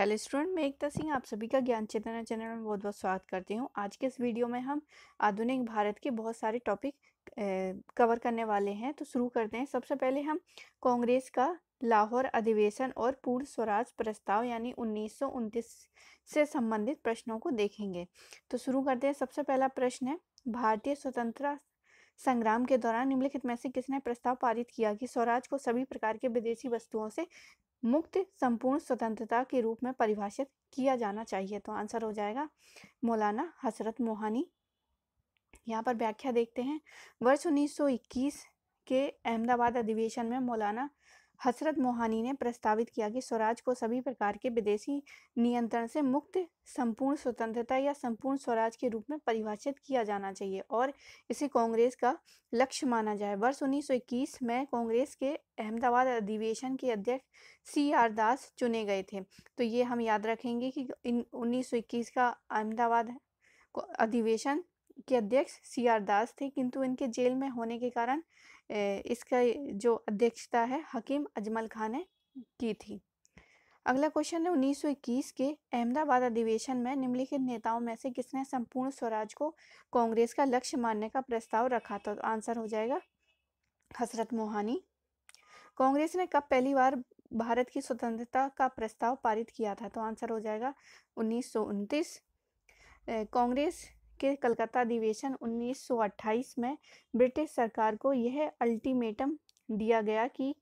hello student मैं एकता सिंह आप सभी का ज्ञान चेतना चैनल में बहुत बहुत स्वागत करती हूँ आज के इस वीडियो में हम आधुनिक भारत के बहुत सारे टॉपिक कवर करने वाले हैं तो शुरू करते हैं सबसे पहले हम कांग्रेस का लाहौर अधिवेशन और पूर्ण स्वराज प्रस्ताव यानी उन्नीस से संबंधित प्रश्नों को देखेंगे तो शुरू करते हैं सबसे पहला प्रश्न है भारतीय स्वतंत्रता संग्राम के दौरान निम्नलिखित में से किसने प्रस्ताव पारित किया कि स्वराज को सभी प्रकार के विदेशी वस्तुओं से मुक्त संपूर्ण स्वतंत्रता के रूप में परिभाषित किया जाना चाहिए तो आंसर हो जाएगा मौलाना हसरत मोहानी यहाँ पर व्याख्या देखते हैं वर्ष 1921 के अहमदाबाद अधिवेशन में मौलाना हसरत मोहानी ने प्रस्तावित किया कि स्वराज को सभी प्रकार के विदेशी नियंत्रण से मुक्त संपूर्ण स्वतंत्रता या संपूर्ण स्वराज के रूप में परिभाषित किया जाना चाहिए और इसे कांग्रेस का लक्ष्य माना जाए वर्ष 1921 में कांग्रेस के अहमदाबाद अधिवेशन के अध्यक्ष सी आर दास चुने गए थे तो ये हम याद रखेंगे कि इन इक्कीस का अहमदाबाद अधिवेशन के अध्यक्ष सी आर दास थे किंतु इनके जेल में होने के कारण इसका जो अध्यक्षता है हकीम अजमल खान ने की थी अगला क्वेश्चन है 1921 के अहमदाबाद अधिवेशन में निम्नलिखित नेताओं में से किसने संपूर्ण स्वराज को कांग्रेस का लक्ष्य मानने का प्रस्ताव रखा था तो आंसर हो जाएगा हसरत मोहानी कांग्रेस ने कब पहली बार भारत की स्वतंत्रता का प्रस्ताव पारित किया था तो आंसर हो जाएगा उन्नीस कांग्रेस के कलकत्ता अधिवेशन 1928 में ब्रिटिश सरकार को यह अल्टीमेटम दिया गया कि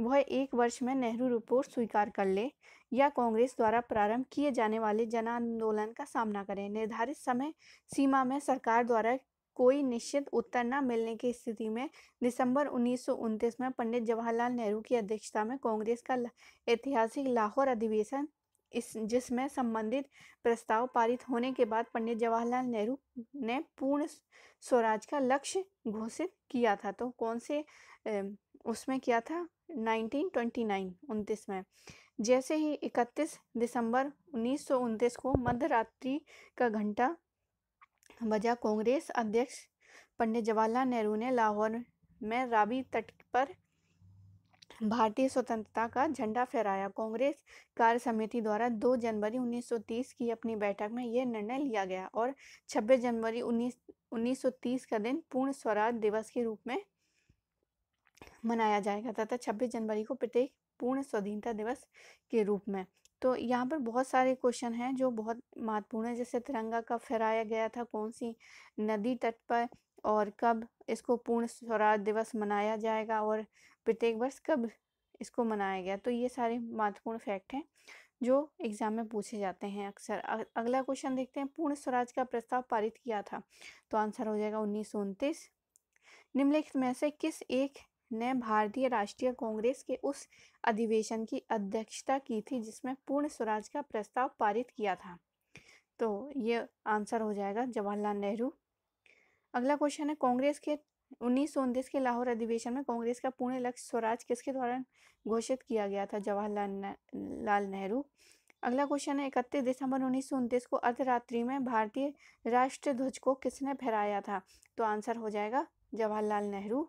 वह एक वर्ष में नेहरू रिपोर्ट स्वीकार कर ले या कांग्रेस द्वारा प्रारंभ किए जाने वाले जन आंदोलन का सामना करें निर्धारित समय सीमा में सरकार द्वारा कोई निश्चित उत्तर न मिलने की स्थिति में दिसंबर उन्नीस में पंडित जवाहरलाल नेहरू की अध्यक्षता में कांग्रेस का ऐतिहासिक लाहौर अधिवेशन इस जिसमें संबंधित प्रस्ताव पारित होने के बाद पंडित जवाहरलाल नेहरू ने पूर्ण स्वराज का लक्ष्य घोषित किया था तो कौन से उसमें किया था 1929 उनतीस में जैसे ही 31 दिसंबर उन्नीस को मध्यरात्रि का घंटा बजा कांग्रेस अध्यक्ष पंडित जवाहरलाल नेहरू ने लाहौर में रावी तट पर भारतीय स्वतंत्रता का झंडा फहराया कांग्रेस कार्य समिति द्वारा 2 जनवरी 1930 की अपनी बैठक में यह निर्णय लिया गया और 26 जनवरी 19 1930 का दिन पूर्ण स्वराज दिवस के रूप में मनाया जाएगा तथा 26 जनवरी को प्रत्येक पूर्ण स्वाधीनता दिवस के रूप में तो यहाँ पर बहुत सारे क्वेश्चन हैं जो बहुत महत्वपूर्ण है जैसे तिरंगा कब फहराया गया था कौन सी नदी तट पर और कब इसको पूर्ण स्वराज दिवस मनाया जाएगा और प्रत्येक वर्ष कब इसको मनाया गया तो ये सारे महत्वपूर्ण फैक्ट हैं जो एग्ज़ाम में पूछे जाते हैं अक्सर अगला क्वेश्चन देखते हैं पूर्ण स्वराज का प्रस्ताव पारित किया था तो आंसर हो जाएगा उन्नीस निम्नलिखित में से किस एक ने भारतीय राष्ट्रीय कांग्रेस के उस अधिवेशन की अध्यक्षता की थी जिसमें पूर्ण स्वराज का प्रस्ताव पारित किया था तो ये आंसर हो जाएगा जवाहरलाल नेहरू अगला क्वेश्चन है कांग्रेस के उन्नीस के लाहौर अधिवेशन में कांग्रेस का पूर्ण लक्ष्य स्वराज किसके द्वारा घोषित किया गया था जवाहरलाल लाल नेहरू अगला क्वेश्चन है इकतीस दिसंबर उन्नीस को अर्धरात्रि में भारतीय राष्ट्रीय ध्वज को किसने फहराया था तो आंसर हो जाएगा जवाहरलाल नेहरू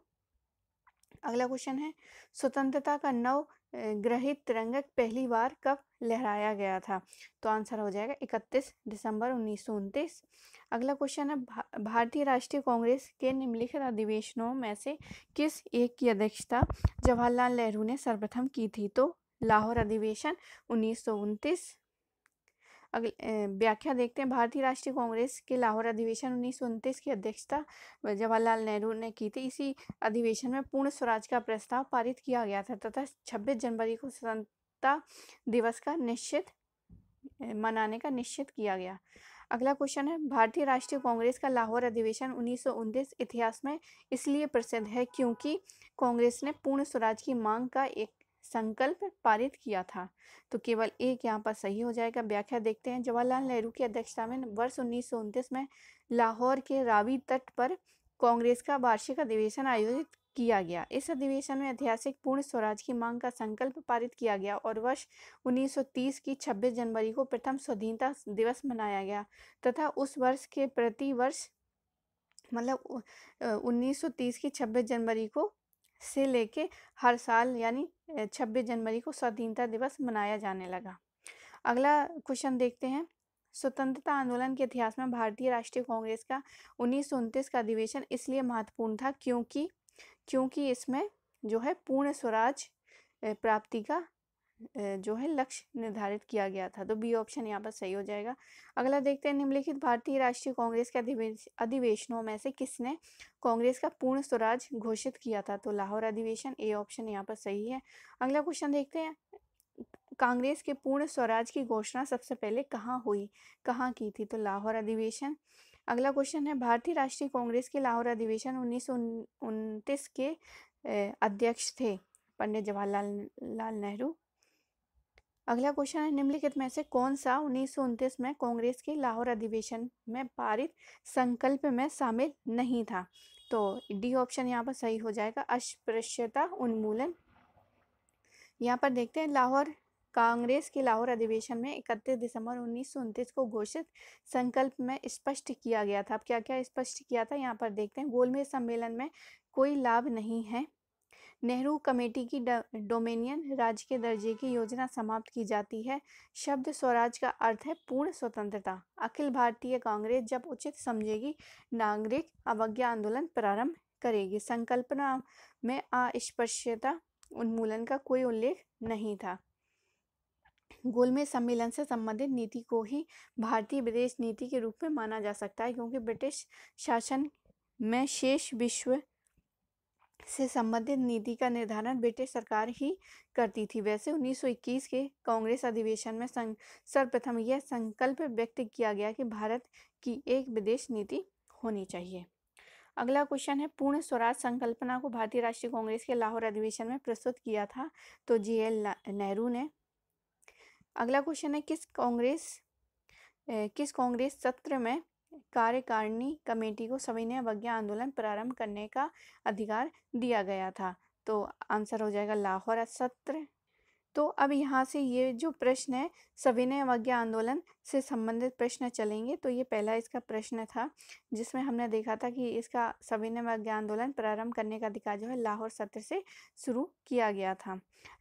अगला क्वेश्चन है स्वतंत्रता का नव ग्रहित रंगक पहली बार कब लहराया गया था तो आंसर हो जाएगा 31 दिसंबर उन्नीस अगला क्वेश्चन है भा, भारतीय राष्ट्रीय कांग्रेस के निम्नलिखित अधिवेशनों में से किस एक की अध्यक्षता जवाहरलाल नेहरू ने सर्वप्रथम की थी तो लाहौर अधिवेशन उन्नीस व्याख्या देखते हैं भारतीय राष्ट्रीय कांग्रेस के लाहौर अधिवेशन उन्नीस की अध्यक्षता जवाहरलाल नेहरू ने की थी इसी अधिवेशन में पूर्ण स्वराज का प्रस्ताव पारित किया गया था तथा छब्बीस जनवरी को स्वतंत्रता दिवस का निश्चित मनाने का निश्चित किया गया अगला क्वेश्चन है भारतीय राष्ट्रीय कांग्रेस का लाहौर अधिवेशन उन्नीस इतिहास में इसलिए प्रसिद्ध है क्योंकि कांग्रेस ने पूर्ण स्वराज की मांग का एक संकल्प पारित किया था तो केवल एक यहाँ पर सही हो जाएगा व्याख्या देखते हैं जवाहरलाल नेहरू की अध्यक्षता में वर्ष उन्नीस में लाहौर के रावी तट पर कांग्रेस का वार्षिक अधिवेशन आयोजित किया गया इस अधिवेशन में ऐतिहासिक पूर्ण स्वराज की मांग का संकल्प पारित किया गया और वर्ष 1930 की 26 जनवरी को प्रथम स्वाधीनता दिवस मनाया गया तथा उस वर्ष के प्रति वर्ष मतलब 1930 की 26 जनवरी को से लेके हर साल यानी 26 जनवरी को स्वतंत्रता दिवस मनाया जाने लगा अगला क्वेश्चन देखते हैं स्वतंत्रता आंदोलन के इतिहास में भारतीय राष्ट्रीय कांग्रेस का उन्नीस का अधिवेशन इसलिए महत्वपूर्ण था क्योंकि क्योंकि इसमें जो है पूर्ण स्वराज प्राप्ति का जो है लक्ष्य निर्धारित किया गया था तो बी ऑप्शन यहाँ पर सही हो जाएगा अगला देखते हैं निम्नलिखित भारतीय राष्ट्रीय कांग्रेस के अधिवेशनों में से किसने कांग्रेस का पूर्ण स्वराज घोषित किया था तो लाहौर अधिवेशन ए ऑप्शन यहाँ पर सही है अगला क्वेश्चन देखते हैं कांग्रेस के पूर्ण स्वराज की घोषणा सबसे पहले कहाँ हुई कहाँ की थी तो लाहौर अधिवेशन अगला क्वेश्चन है भारतीय राष्ट्रीय कांग्रेस के लाहौर अधिवेशन उन्नीस के अध्यक्ष थे पंडित जवाहरलाल लाल नेहरू अगला क्वेश्चन है निम्नलिखित में से कौन सा उन्नीस में कांग्रेस के लाहौर अधिवेशन में पारित संकल्प में शामिल नहीं था तो डी ऑप्शन यहाँ पर सही हो जाएगा अस्पृश्यता उन्मूलन यहाँ पर देखते हैं लाहौर कांग्रेस के लाहौर अधिवेशन में 31 दिसंबर उन्नीस को घोषित संकल्प में स्पष्ट किया गया था अब क्या क्या स्पष्ट किया था यहाँ पर देखते हैं गोलमेज सम्मेलन में कोई लाभ नहीं है नेहरू कमेटी की डोमिनियन राज्य के दर्जे की योजना समाप्त की जाती है शब्द स्वराज का अर्थ है पूर्ण स्वतंत्रता अखिल भारतीय कांग्रेस जब उचित समझेगी नागरिक अवज्ञा आंदोलन प्रारंभ करेगी संकल्पना में अस्पृश्यता उन्मूलन का कोई उल्लेख नहीं था गोलमेज सम्मेलन से संबंधित नीति को ही भारतीय विदेश नीति के रूप में माना जा सकता है क्योंकि ब्रिटिश शासन में शेष विश्व से संबंधित नीति का निर्धारण ब्रिटिश सरकार ही करती थी वैसे 1921 के कांग्रेस अधिवेशन में सर्वप्रथम यह संकल्प व्यक्त किया गया कि भारत की एक विदेश नीति होनी चाहिए अगला क्वेश्चन है पूर्ण स्वराज संकल्पना को भारतीय राष्ट्रीय कांग्रेस के लाहौर अधिवेशन में प्रस्तुत किया था तो जे एल नेहरू ने अगला क्वेश्चन है किस कांग्रेस किस कांग्रेस सत्र में कार्यकारिणी कमेटी को सविनय अवज्ञा आंदोलन प्रारंभ करने का अधिकार दिया गया था तो आंसर हो जाएगा लाहौर सत्र तो अब यहाँ से ये जो प्रश्न है सविनय अवज्ञा आंदोलन से संबंधित प्रश्न चलेंगे तो ये पहला इसका प्रश्न था जिसमें हमने देखा था कि इसका सविनय अवज्ञा आंदोलन प्रारंभ करने का अधिकार जो है लाहौर सत्र से शुरू किया गया था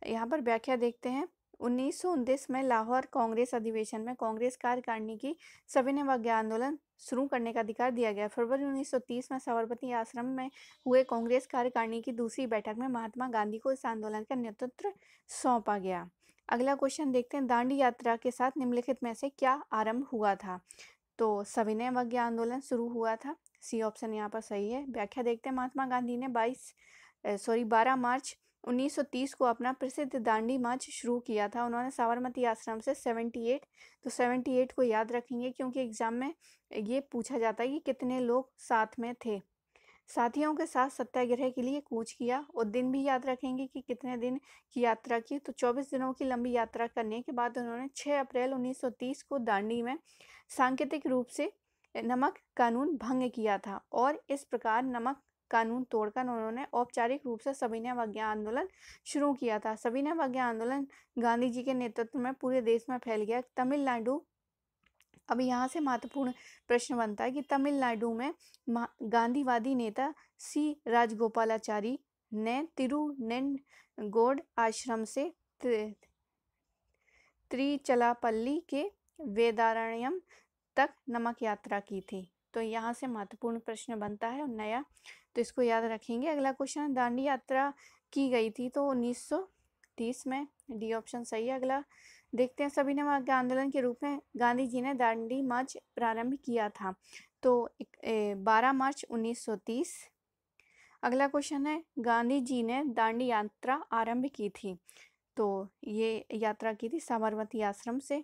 यहाँ पर व्याख्या देखते हैं उन्नीस में लाहौर कांग्रेस अधिवेशन में कांग्रेस कार्यकारिणी की सविनय अवज्ञा आंदोलन शुरू करने का अधिकार दिया गया फरवरी 1930 में साबरमती आश्रम में हुए कांग्रेस कार्यकारिणी की दूसरी बैठक में महात्मा गांधी को इस आंदोलन का नेतृत्व सौंपा गया अगला क्वेश्चन देखते हैं दांडी यात्रा के साथ निम्नलिखित में से क्या आरंभ हुआ था तो सविनय वज्ञ आंदोलन शुरू हुआ था सी ऑप्शन यहाँ पर सही है व्याख्या देखते हैं महात्मा गांधी ने बाईस सॉरी बारह मार्च 1930 को अपना प्रसिद्ध दांडी मार्च शुरू किया था उन्होंने साबरमती आश्रम से 78 तो 78 को याद रखेंगे क्योंकि एग्ज़ाम में ये पूछा जाता है कि कितने लोग साथ में थे साथियों के साथ सत्याग्रह के लिए कूच किया और दिन भी याद रखेंगे कि कितने दिन की यात्रा की तो 24 दिनों की लंबी यात्रा करने के बाद उन्होंने 6 अप्रैल 1930 को दांडी में सांकेतिक रूप से नमक कानून भंग किया था और इस प्रकार नमक कानून तोड़कर उन्होंने औपचारिक रूप से सविनय अवज्ञा आंदोलन शुरू किया था सविनय अवज्ञा आंदोलन गांधी जी के नेतृत्व में पूरे देश में फैल गया तमिलनाडु अब यहाँ से महत्वपूर्ण प्रश्न बनता है कि तमिलनाडु में गांधीवादी नेता सी राजगोपालाचारी ने तिरुनेनगोड आश्रम से त्रिचलापल्ली के वेदारण्यम तक नमक यात्रा की थी तो यहाँ से महत्वपूर्ण प्रश्न बनता है और नया तो इसको याद रखेंगे अगला क्वेश्चन दांडी यात्रा की गई थी तो 1930 में डी ऑप्शन सही है अगला देखते हैं सभी ने वहाँ के आंदोलन के रूप में गांधी जी ने दांडी मार्च प्रारंभ किया था तो बारह मार्च उन्नीस अगला क्वेश्चन है गांधी जी ने दांडी यात्रा आरंभ की थी तो ये यात्रा की थी साबरमती आश्रम से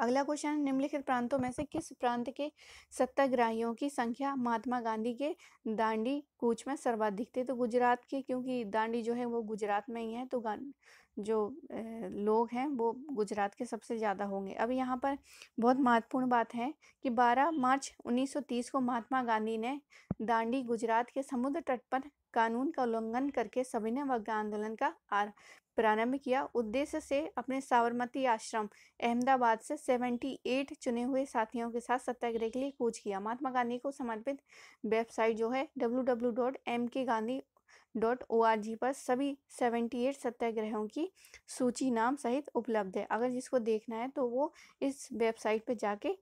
अगला क्वेश्चन निम्नलिखित प्रांतों में से किस प्रांत के सत्याग्रहियों की संख्या महात्मा गांधी के दांडी कूच में सर्वाधिक थी तो गुजरात के क्योंकि दांडी जो है वो गुजरात में ही है तो जो लोग हैं वो गुजरात के सबसे ज़्यादा होंगे अब यहाँ पर बहुत महत्वपूर्ण बात है कि 12 मार्च 1930 को महात्मा गांधी ने दांडी गुजरात के समुद्र तट पर कानून का उल्लंघन करके सविनय वर्ग आंदोलन का प्रारंभ किया उद्देश्य से अपने साबरमती आश्रम अहमदाबाद से 78 चुने हुए साथियों के साथ सत्याग्रह के लिए कूच किया महात्मा गांधी को समर्पित वेबसाइट जो है डब्ल्यू पर सभी 78 सत्याग्रहों की सूची नाम सहित उपलब्ध है अगर जिसको देखना है तो वो इस वेबसाइट पर जाके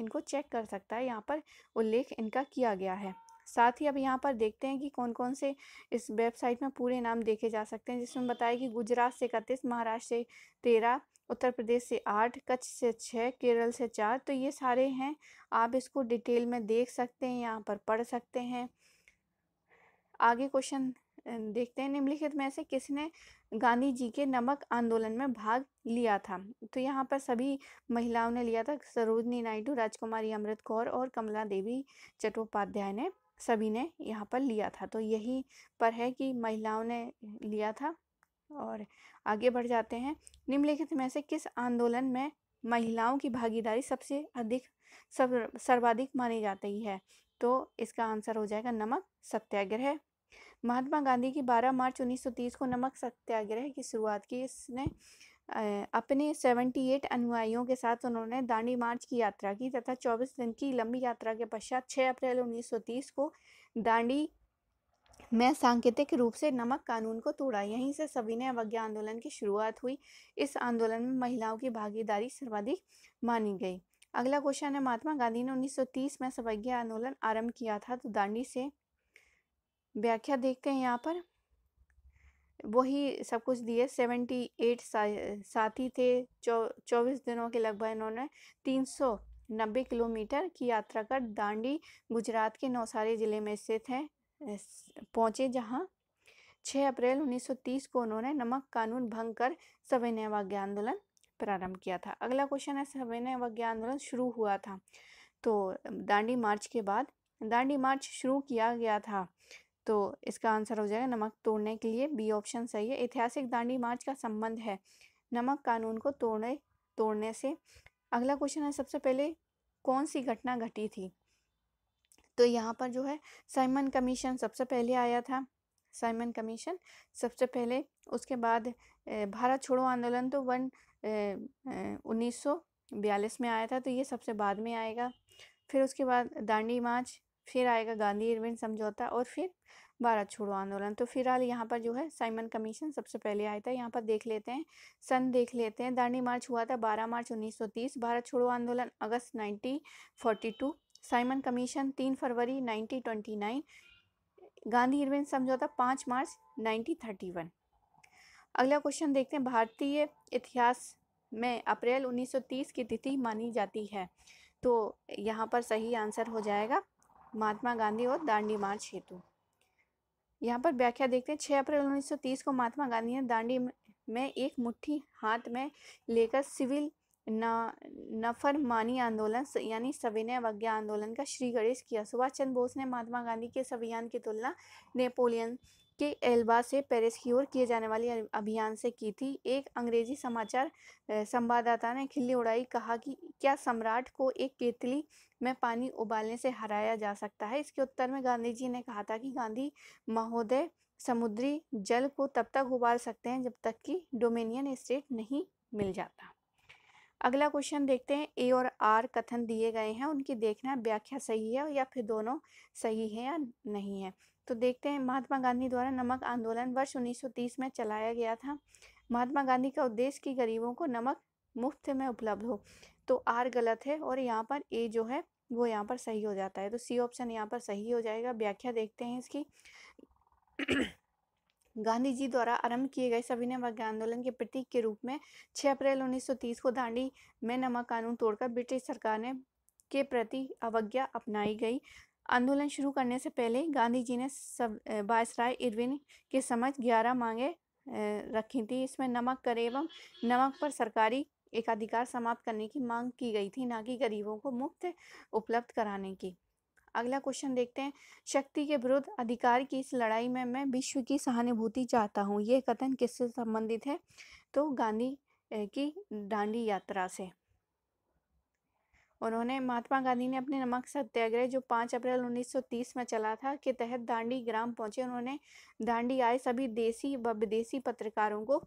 इनको चेक कर सकता है यहाँ पर उल्लेख इनका किया गया है साथ ही अब यहाँ पर देखते हैं कि कौन कौन से इस वेबसाइट में पूरे नाम देखे जा सकते हैं जिसमें बताया कि गुजरात से इकतीस महाराष्ट्र से तेरह उत्तर प्रदेश से आठ कच्छ से छः केरल से चार तो ये सारे हैं आप इसको डिटेल में देख सकते हैं यहाँ पर पढ़ सकते हैं आगे क्वेश्चन देखते हैं निम्नलिखित में से किसने गांधी जी के नमक आंदोलन में भाग लिया था तो यहाँ पर सभी महिलाओं ने लिया था सरोजनी नायडू राजकुमारी अमृत कौर और कमला देवी चट्टोपाध्याय ने सभी ने यहाँ पर लिया था तो यही पर है कि महिलाओं ने लिया था और आगे बढ़ जाते हैं निम्नलिखित में से किस आंदोलन में महिलाओं की भागीदारी सबसे अधिक सब सर्वाधिक मानी जाती है तो इसका आंसर हो जाएगा नमक सत्याग्रह महात्मा गांधी की 12 मार्च 1930 को नमक सत्याग्रह की शुरुआत की इसने अपने 78 अनुयायियों के साथ उन्होंने दांडी मार्च की यात्रा की तथा 24 दिन की लंबी यात्रा के पश्चात 6 अप्रैल 1930 को दांडी में सांकेतिक रूप से नमक कानून को तोड़ा यहीं से सविनय अवज्ञा आंदोलन की शुरुआत हुई इस आंदोलन में महिलाओं की भागीदारी सर्वाधिक मानी गई अगला क्वेश्चन है महात्मा गांधी ने 1930 में सविज्ञा आंदोलन आरंभ किया था तो दांडी से व्याख्या देखते हैं यहाँ पर वही सब कुछ दिए सेवेंटी एट सा, साथी थे चौबीस दिनों के लगभग इन्होंने तीन सौ नब्बे किलोमीटर की यात्रा कर दांडी गुजरात के नौसारी ज़िले में स्थित हैं पहुँचे जहाँ 6 अप्रैल 1930 को उन्होंने नमक कानून भंग कर वाज्ञा आंदोलन प्रारंभ किया था अगला क्वेश्चन है वाज्ञा आंदोलन शुरू हुआ था तो दांडी मार्च के बाद दांडी मार्च शुरू किया गया था तो इसका आंसर हो जाएगा नमक तोड़ने के लिए बी ऑप्शन सही है ऐतिहासिक दांडी मार्च का संबंध है नमक कानून को तोड़ने तोड़ने से अगला क्वेश्चन है सबसे पहले कौन सी घटना घटी थी तो यहाँ पर जो है साइमन कमीशन सबसे पहले आया था साइमन कमीशन सबसे पहले उसके बाद भारत छोड़ो आंदोलन तो वन उन्नीस में आया था तो ये सबसे बाद में आएगा फिर उसके बाद दांडी मार्च फिर आएगा गांधी इरविन समझौता और फिर भारत छोड़ो आंदोलन तो फिलहाल यहाँ पर जो है साइमन कमीशन सबसे पहले आया था यहाँ पर देख लेते हैं सन देख लेते हैं दांडी मार्च हुआ था 12 मार्च 1930 भारत छोड़ो आंदोलन अगस्त 1942 साइमन कमीशन 3 फरवरी 1929 गांधी इरविन समझौता 5 मार्च 1931 अगला क्वेश्चन देखते हैं भारतीय इतिहास में अप्रैल 1930 की तिथि मानी जाती है तो यहाँ पर सही आंसर हो जाएगा महात्मा गांधी और दांडी मार्च हेतु यहाँ पर व्याख्या देखते हैं छः अप्रैल 1930 को महात्मा गांधी ने दांडी में एक मुट्ठी हाथ में लेकर सिविल न नफरमानी आंदोलन यानी सविनय अवज्ञा आंदोलन का श्री गणेश किया सुभाष चंद्र बोस ने महात्मा गांधी के इस अभियान की तुलना नेपोलियन के एल्बा से पेरिस की ओर किए जाने वाले अभियान से की थी एक अंग्रेजी समाचार संवाददाता ने खिल्ली उड़ाई कहा कि क्या सम्राट को एक केतली में पानी उबालने से हराया जा सकता है इसके उत्तर में गांधी जी ने कहा था कि गांधी महोदय समुद्री जल को तब तक उबाल सकते हैं जब तक कि डोमिनियन स्टेट नहीं मिल जाता अगला क्वेश्चन देखते हैं ए और आर कथन दिए गए हैं उनकी देखना व्याख्या सही है या फिर दोनों सही है या नहीं है तो देखते हैं महात्मा गांधी द्वारा नमक आंदोलन वर्ष 1930 में चलाया गया था महात्मा गांधी का उद्देश्य कि गरीबों को नमक मुफ्त में उपलब्ध हो तो आर गलत है और यहाँ पर ए जो है वो यहाँ पर सही हो जाता है तो सी ऑप्शन यहाँ पर सही हो जाएगा व्याख्या देखते हैं इसकी गांधी जी द्वारा आरंभ किए गए सविनय आंदोलन के प्रतीक के रूप में 6 अप्रैल 1930 को दांडी में नमक कानून तोड़कर ब्रिटिश सरकार ने के प्रति अवज्ञा अपनाई गई आंदोलन शुरू करने से पहले गांधी जी ने सब बायसराय इरविन के समझ ग्यारह मांगे रखी थी इसमें नमक कर एवं नमक पर सरकारी एकाधिकार समाप्त करने की मांग की गई थी ना कि गरीबों को मुफ्त उपलब्ध कराने की अगला क्वेश्चन देखते हैं शक्ति के विरुद्ध अधिकार की इस लड़ाई में मैं विश्व की सहानुभूति चाहता हूँ ये कथन किससे संबंधित है तो गांधी की डांडी यात्रा से उन्होंने महात्मा गांधी ने अपने नमक सत्याग्रह जो 5 अप्रैल 1930 में चला था के तहत दांडी ग्राम पहुंचे उन्होंने दांडी आए सभी देसी व विदेशी पत्रकारों को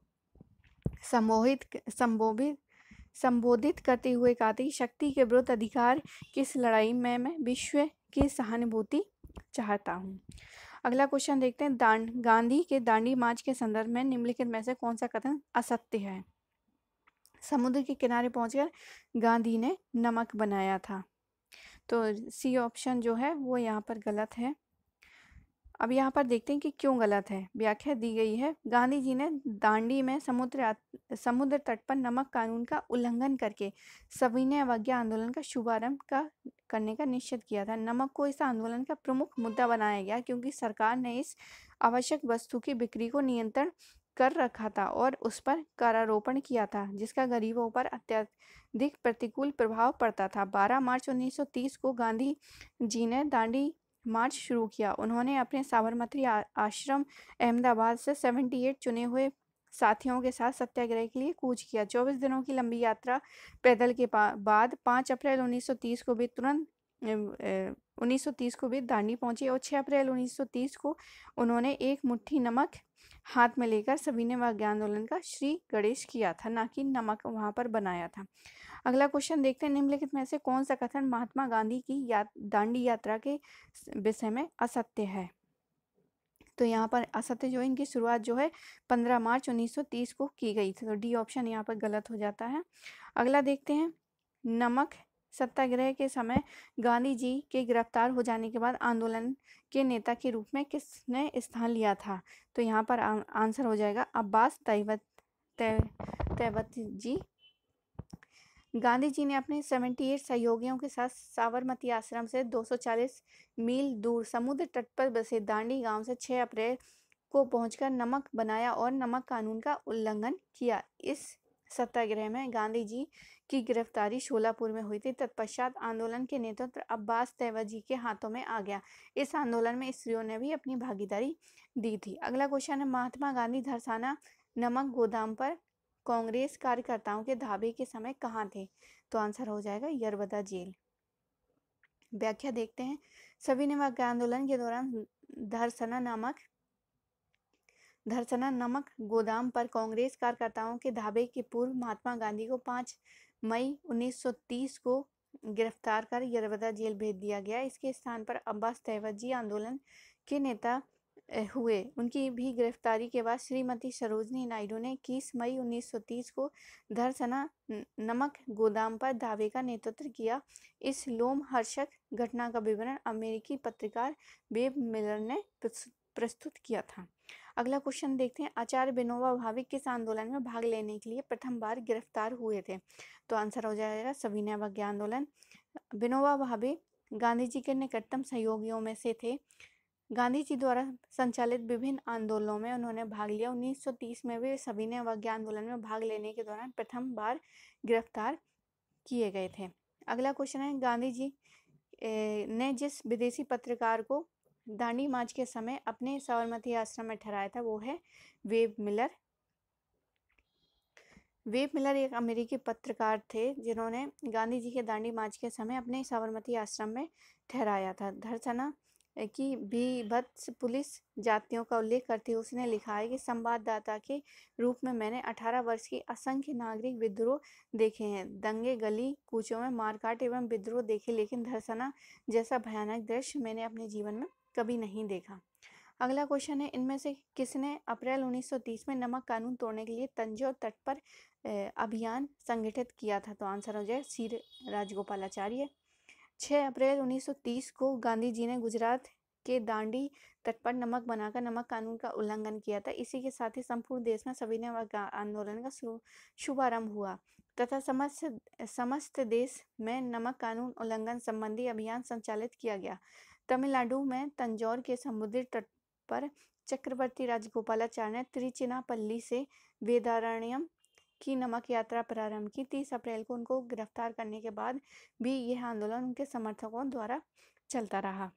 सम्मोहित संबोधित संबोधित करते हुए कहा था कि शक्ति के विरुद्ध अधिकार की इस लड़ाई में मैं विश्व की सहानुभूति चाहता हूँ अगला क्वेश्चन देखते हैं दांड गांधी के दांडी मार्च के संदर्भ में निम्नलिखित में से कौन सा कथन असत्य है समुद्र के किनारे पहुंचकर गांधी ने नमक बनाया था तो सी ऑप्शन जो है वो यहाँ पर गलत है अब यहाँ पर देखते हैं कि क्यों गलत है व्याख्या दी गई है गांधी जी ने दांडी में समुद्र समुद्र तट पर नमक कानून का उल्लंघन करके सविनय अवज्ञा आंदोलन का शुभारंभ का करने का निश्चित किया था नमक को इस आंदोलन का प्रमुख मुद्दा बनाया गया क्योंकि सरकार ने इस आवश्यक वस्तु की बिक्री को नियंत्रण कर रखा था और उस पर कारारोपण किया था जिसका गरीबों पर अत्यधिक प्रतिकूल प्रभाव पड़ता था 12 मार्च 1930 को गांधी जी ने दांडी मार्च शुरू किया उन्होंने अपने साबरमती आश्रम अहमदाबाद से 78 चुने हुए साथियों के साथ सत्याग्रह के लिए कूच किया 24 दिनों की लंबी यात्रा पैदल के बाद 5 अप्रैल 1930 को भी तुरंत 1930 को भी दांडी पहुंची और 6 अप्रैल 1930 को उन्होंने एक मुट्ठी नमक हाथ में लेकर सभी ने वह आंदोलन का श्री गणेश किया था ना कि नमक वहाँ पर बनाया था अगला क्वेश्चन देखते हैं निम्नलिखित में से कौन सा कथन महात्मा गांधी की या दांडी यात्रा के विषय में असत्य है तो यहाँ पर असत्य जो इनकी शुरुआत जो है 15 मार्च 1930 को की गई थी तो डी ऑप्शन यहाँ पर गलत हो जाता है अगला देखते हैं नमक सत्याग्रह के समय गांधी जी के गिरफ्तार हो जाने के बाद आंदोलन के नेता के रूप में किसने स्थान लिया था तो यहाँ पर आंसर हो जाएगा अब्बास तैवत तैवत जी गांधी जी ने अपने 78 सहयोगियों के साथ साबरमती आश्रम से 240 मील दूर समुद्र तट पर बसे दांडी गांव से 6 अप्रैल को पहुंचकर नमक बनाया और नमक कानून का उल्लंघन किया इस सत्याग्रह में गांधी जी की गिरफ्तारी शोलापुर में हुई थी तत्पश्चात आंदोलन के नेतृत्व अब्बास तैवजी के हाथों में आ गया इस आंदोलन में स्त्रियों ने भी अपनी भागीदारी दी थी अगला क्वेश्चन है महात्मा गांधी धरसाना नमक गोदाम पर कांग्रेस कार्यकर्ताओं के धाबे के समय कहाँ थे तो आंसर हो जाएगा यरवदा जेल व्याख्या देखते हैं सभी ने वाक्य आंदोलन के दौरान धरसना नामक धरसना नमक गोदाम पर कांग्रेस कार्यकर्ताओं के धाबे के पूर्व महात्मा गांधी को पांच मई 1930 को गिरफ्तार कर यरवदा जेल भेज दिया गया इसके स्थान पर अब्बास तहवजी आंदोलन के नेता हुए उनकी भी गिरफ्तारी के बाद श्रीमती सरोजनी नायडू ने इक्कीस मई 1930 को धरसना नमक गोदाम पर दावे का नेतृत्व किया इस लोम हर्षक घटना का विवरण अमेरिकी पत्रकार बेब मिलर ने प्रस्तुत किया था अगला क्वेश्चन देखते हैं आचार्य विनोबा भाविक किस आंदोलन में भाग लेने के लिए प्रथम बार गिरफ्तार हुए थे तो आंसर हो जाएगा सविनय अवज्ञा आंदोलन विनोबा भावे गांधी जी के निकटतम सहयोगियों में से थे गांधी जी द्वारा संचालित विभिन्न आंदोलनों में उन्होंने भाग लिया 1930 में भी सविनय अवज्ञा आंदोलन में भाग लेने के दौरान प्रथम बार गिरफ्तार किए गए थे अगला क्वेश्चन है गांधी जी ने जिस विदेशी पत्रकार को दांडी मार्च के समय अपने साबरमती आश्रम में ठहराया था वो है वेब मिलर वेब मिलर एक अमेरिकी पत्रकार थे जिन्होंने गांधी जी के दांडी मार्च के समय अपने साबरमती आश्रम में ठहराया था धरसना की बीभत्स पुलिस जातियों का उल्लेख करते हुए उसने लिखा है कि संवाददाता के रूप में मैंने 18 वर्ष की असंख्य नागरिक विद्रोह देखे हैं दंगे गली कूचों में मारकाट एवं विद्रोह देखे लेकिन धरसना जैसा भयानक दृश्य मैंने अपने जीवन में कभी नहीं देखा अगला क्वेश्चन है इनमें से किसने अप्रैल 1930 में नमक कानून तोड़ने के लिए तंजौर तट पर अभियान संगठित किया था तो आंसर हो जाए सी राजगोपालाचार्य 6 अप्रैल 1930 को गांधी जी ने गुजरात के दांडी तट पर नमक बनाकर नमक कानून का उल्लंघन किया था इसी के साथ ही संपूर्ण देश में सविनय आंदोलन का शुभारंभ हुआ तथा समस्त समस्त देश में नमक कानून उल्लंघन संबंधी अभियान संचालित किया गया तमिलनाडु में तंजौर के समुद्री तट पर चक्रवर्ती राजगोपालाचार्य ने त्रिचिनापल्ली से वेदारण्यम की नमक यात्रा प्रारंभ की तीस अप्रैल को उनको गिरफ्तार करने के बाद भी यह आंदोलन उनके समर्थकों द्वारा चलता रहा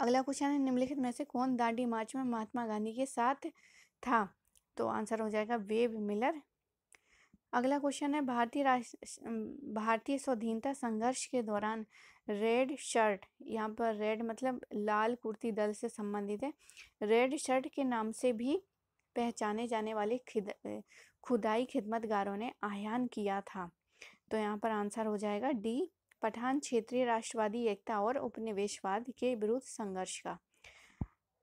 अगला क्वेश्चन है निम्नलिखित में से कौन दांडी मार्च में महात्मा गांधी के साथ था तो आंसर हो जाएगा वेब मिलर अगला क्वेश्चन है भारतीय राष्ट्र भारतीय स्वाधीनता संघर्ष के दौरान रेड शर्ट यहाँ पर रेड मतलब लाल कुर्ती दल से संबंधित है रेड शर्ट के नाम से भी पहचाने जाने वाले खिद खुदाई खिदमतगारों ने आह्वान किया था तो यहाँ पर आंसर हो जाएगा डी पठान क्षेत्रीय राष्ट्रवादी एकता और उपनिवेशवाद के विरुद्ध संघर्ष का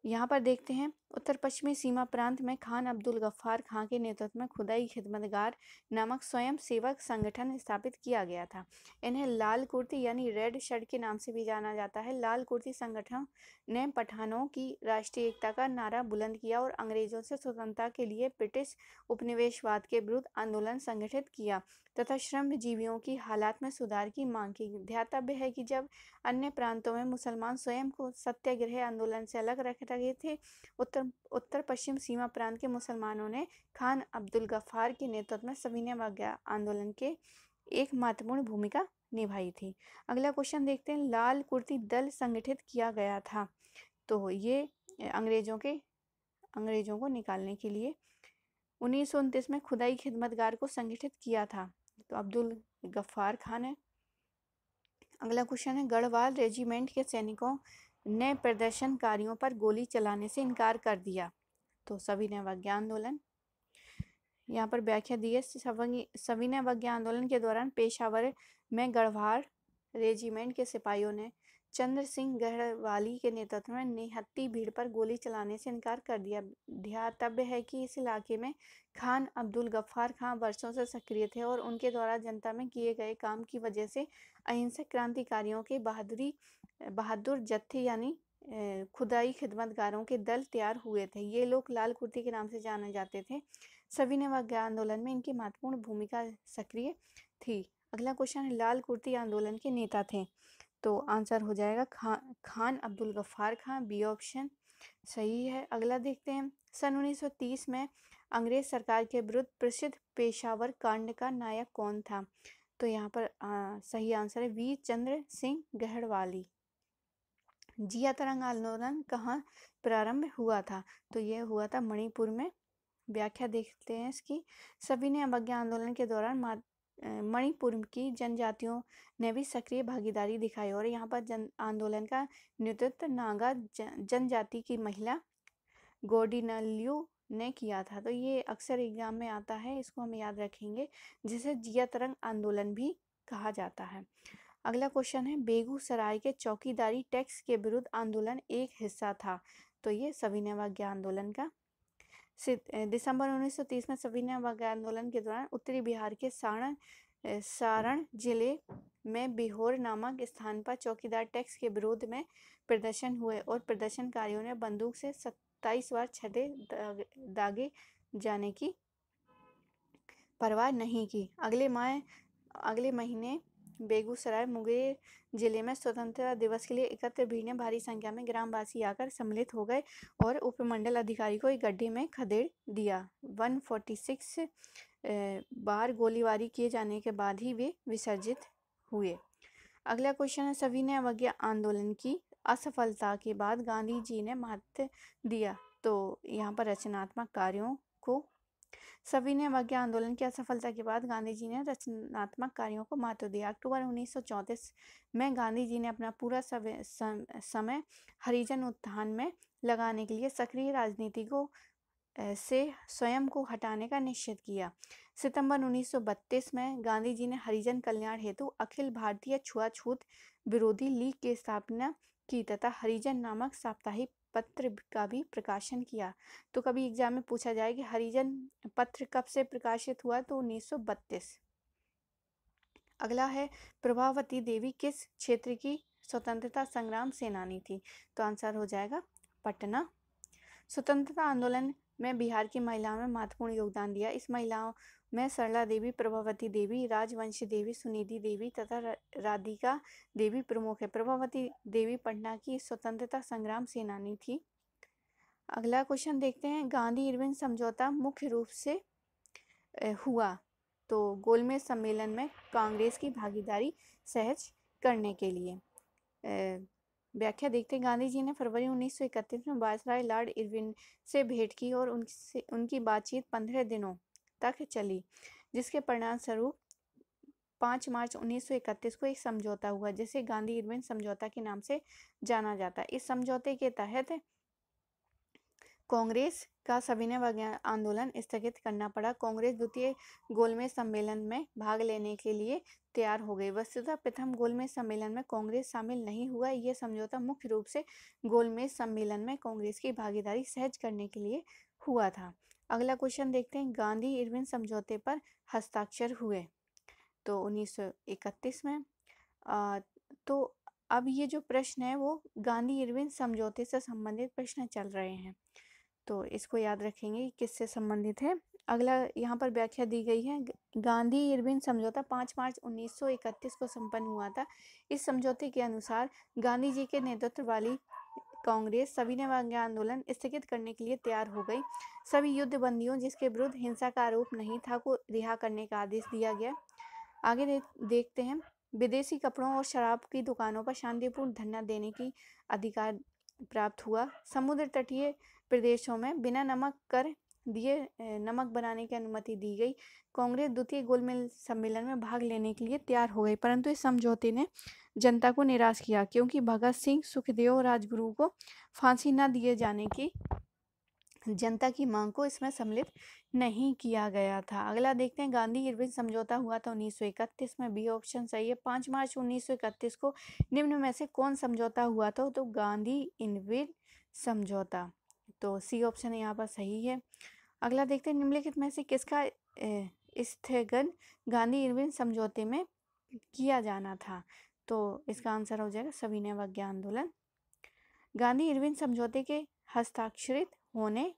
यहाँ पर देखते हैं उत्तर पश्चिमी सीमा प्रांत में खान अब्दुल गफ्फार खां के नेतृत्व में खुदाई खिदमतगार नामक स्वयं सेवक संगठन स्थापित किया गया था इन्हें लाल कुर्ती यानी रेड शर्ट के नाम से भी जाना जाता है लाल कुर्ती संगठन ने पठानों की राष्ट्रीय एकता का नारा बुलंद किया और अंग्रेजों से स्वतंत्रता के लिए ब्रिटिश उपनिवेशवाद के विरुद्ध आंदोलन संगठित किया तथा श्रमजीवियों की हालात में सुधार की मांग की ध्यातव्य है कि जब अन्य प्रांतों में मुसलमान स्वयं को सत्याग्रह आंदोलन से अलग रख रहे थे उत्तर उत्तर पश्चिम सीमा प्रांत के मुसलमानों ने खान अब्दुल गफ्फार के नेतृत्व में सविनय आंदोलन के एक महत्वपूर्ण भूमिका निभाई थी अगला क्वेश्चन देखते हैं लाल कुर्ती दल संगठित किया गया था तो ये अंग्रेजों के अंग्रेजों को निकालने के लिए उन्नीस में खुदाई खिदमतगार को संगठित किया था तो अब्दुल गफ्फार खान है अगला क्वेश्चन है गढ़वाल रेजिमेंट के सैनिकों ने प्रदर्शनकारियों पर गोली चलाने से इनकार कर दिया तो सविनय वज्ञ आंदोलन यहाँ पर व्याख्या दी है सविनय वज्ञ आंदोलन के दौरान पेशावर में गढ़वार रेजिमेंट के सिपाहियों ने चंद्र सिंह गहरवाली के नेतृत्व में निहत्ती भीड़ पर गोली चलाने से इनकार कर दिया ध्यातव्य है कि इस इलाके में खान अब्दुल गफ्फार खान वर्षों से सक्रिय थे और उनके द्वारा जनता में किए गए काम की वजह से अहिंसक क्रांतिकारियों के बहादुरी बहादुर जत्थे यानी खुदाई खिदमतगारों के दल तैयार हुए थे ये लोग लाल कुर्ती के नाम से जाने जाते थे सविनय आंदोलन में इनकी महत्वपूर्ण भूमिका सक्रिय थी अगला क्वेश्चन लाल कुर्ती आंदोलन के नेता थे तो आंसर हो जाएगा खान खान अब्दुल गफ्फार खान बी ऑप्शन सही है अगला देखते हैं सन 1930 में अंग्रेज़ सरकार के विरुद्ध प्रसिद्ध पेशावर कांड का नायक कौन था तो यहाँ पर आ, सही आंसर है वी चंद्र सिंह गहड़वाली जिया तरंग आंदोलन कहाँ प्रारंभ हुआ था तो यह हुआ था मणिपुर में व्याख्या देखते हैं इसकी सभी ने अवज्ञा आंदोलन के दौरान मणिपुर की जनजातियों ने भी सक्रिय भागीदारी दिखाई और यहाँ पर जन आंदोलन का नेतृत्व नागा जनजाति की महिला गोडिनल्यू ने किया था तो ये अक्सर एग्जाम में आता है इसको हम याद रखेंगे जिसे जिया तरंग आंदोलन भी कहा जाता है अगला क्वेश्चन है बेगूसराय के चौकीदारी टैक्स के विरुद्ध आंदोलन एक हिस्सा था तो ये सविनय आंदोलन का दिसंबर 1930 में सविनय अवज्ञा आंदोलन के दौरान उत्तरी बिहार के सारण सारण जिले में बिहोर नामक स्थान पर चौकीदार टैक्स के विरोध में प्रदर्शन हुए और प्रदर्शनकारियों ने बंदूक से सत्ताईस बार छठे दागे जाने की परवाह नहीं की अगले माह अगले महीने बेगूसराय मुंगेर जिले में स्वतंत्रता दिवस के लिए एकत्र भीड़ ने भारी संख्या में ग्रामवासी आकर सम्मिलित हो गए और उपमंडल अधिकारी को एक गड्ढे में खदेड़ दिया 146 बार गोलीबारी किए जाने के बाद ही वे विसर्जित हुए अगला क्वेश्चन है सभी ने अवज्ञा आंदोलन की असफलता के बाद गांधी जी ने महत्व दिया तो यहाँ पर रचनात्मक कार्यों को सभी ने अवज्ञा आंदोलन की असफलता के बाद गांधी जी ने रचनात्मक कार्यों को महत्व दिया अक्टूबर 1934 में गांधी जी ने अपना पूरा समय हरिजन उत्थान में लगाने के लिए सक्रिय राजनीति को से स्वयं को हटाने का निश्चित किया सितंबर 1932 में गांधी जी ने हरिजन कल्याण हेतु अखिल भारतीय छुआछूत विरोधी लीग की स्थापना की तथा हरिजन नामक साप्ताहिक पत्र का भी प्रकाशन किया तो कभी एग्जाम में पूछा जाए कि हरिजन पत्र कब से प्रकाशित हुआ तो बत्तीस अगला है प्रभावती देवी किस क्षेत्र की स्वतंत्रता संग्राम सेनानी थी तो आंसर हो जाएगा पटना स्वतंत्रता आंदोलन में बिहार की महिलाओं में महत्वपूर्ण योगदान दिया इस महिलाओं में सरला देवी प्रभावती देवी राजवंशी देवी सुनिधि देवी तथा राधिका देवी प्रमुख है प्रभावती देवी पटना की स्वतंत्रता संग्राम सेनानी थी अगला क्वेश्चन देखते हैं गांधी इरविन समझौता मुख्य रूप से हुआ तो गोलमेज सम्मेलन में कांग्रेस की भागीदारी सहज करने के लिए व्याख्या देखते गांधी जी ने फरवरी 1931 में वायसराय लॉर्ड इरविन से भेंट की और उनसे उनकी बातचीत पंद्रह दिनों तक चली जिसके परिणाम स्वरूप पाँच मार्च 1931 को एक समझौता हुआ जिसे गांधी इरविन समझौता के नाम से जाना जाता है इस समझौते के तहत कांग्रेस का सविनय आंदोलन स्थगित करना पड़ा कांग्रेस द्वितीय गोलमेज सम्मेलन में भाग लेने के लिए तैयार हो गई वस्तुतः प्रथम गोलमेज सम्मेलन में कांग्रेस शामिल नहीं हुआ यह समझौता मुख्य रूप से गोलमेज सम्मेलन में कांग्रेस की भागीदारी सहज करने के लिए हुआ था अगला क्वेश्चन देखते हैं गांधी इरविन समझौते पर हस्ताक्षर हुए तो 1931 में आ, तो अब ये जो प्रश्न है वो गांधी इरविन समझौते से संबंधित प्रश्न चल रहे हैं तो इसको याद रखेंगे कि किससे संबंधित है अगला यहाँ पर व्याख्या दी गई है गांधी इरविन समझौता पाँच मार्च 1931 को संपन्न हुआ था इस समझौते के अनुसार गांधी जी के नेतृत्व वाली कांग्रेस सविनय आंदोलन स्थगित करने के लिए तैयार हो गई सभी युद्ध बंदियों जिसके विरुद्ध हिंसा का आरोप नहीं था को रिहा करने का आदेश दिया गया आगे दे, देखते हैं विदेशी कपड़ों और शराब की दुकानों पर शांतिपूर्ण धरना देने की अधिकार प्राप्त हुआ समुद्र तटीय प्रदेशों में बिना नमक कर दिए नमक बनाने की अनुमति दी गई कांग्रेस द्वितीय गोलमेल सम्मेलन में भाग लेने के लिए तैयार हो गई परंतु इस समझौते ने जनता को निराश किया क्योंकि भगत सिंह सुखदेव राजगुरु को फांसी न दिए जाने की जनता की मांग को इसमें सम्मिलित नहीं किया गया था अगला देखते हैं गांधी इरविन समझौता हुआ था उन्नीस सौ इकतीस में बी ऑप्शन सही है पाँच मार्च उन्नीस सौ इकतीस को निम्न में से कौन समझौता हुआ था तो गांधी इरविन समझौता तो सी ऑप्शन यहाँ पर सही है अगला देखते हैं निम्नलिखित में से किसका स्थगन गांधी इरविन समझौते में किया जाना था तो इसका आंसर हो जाएगा सविनय वज्ञा आंदोलन गांधी इरविन समझौते के हस्ताक्षरित होने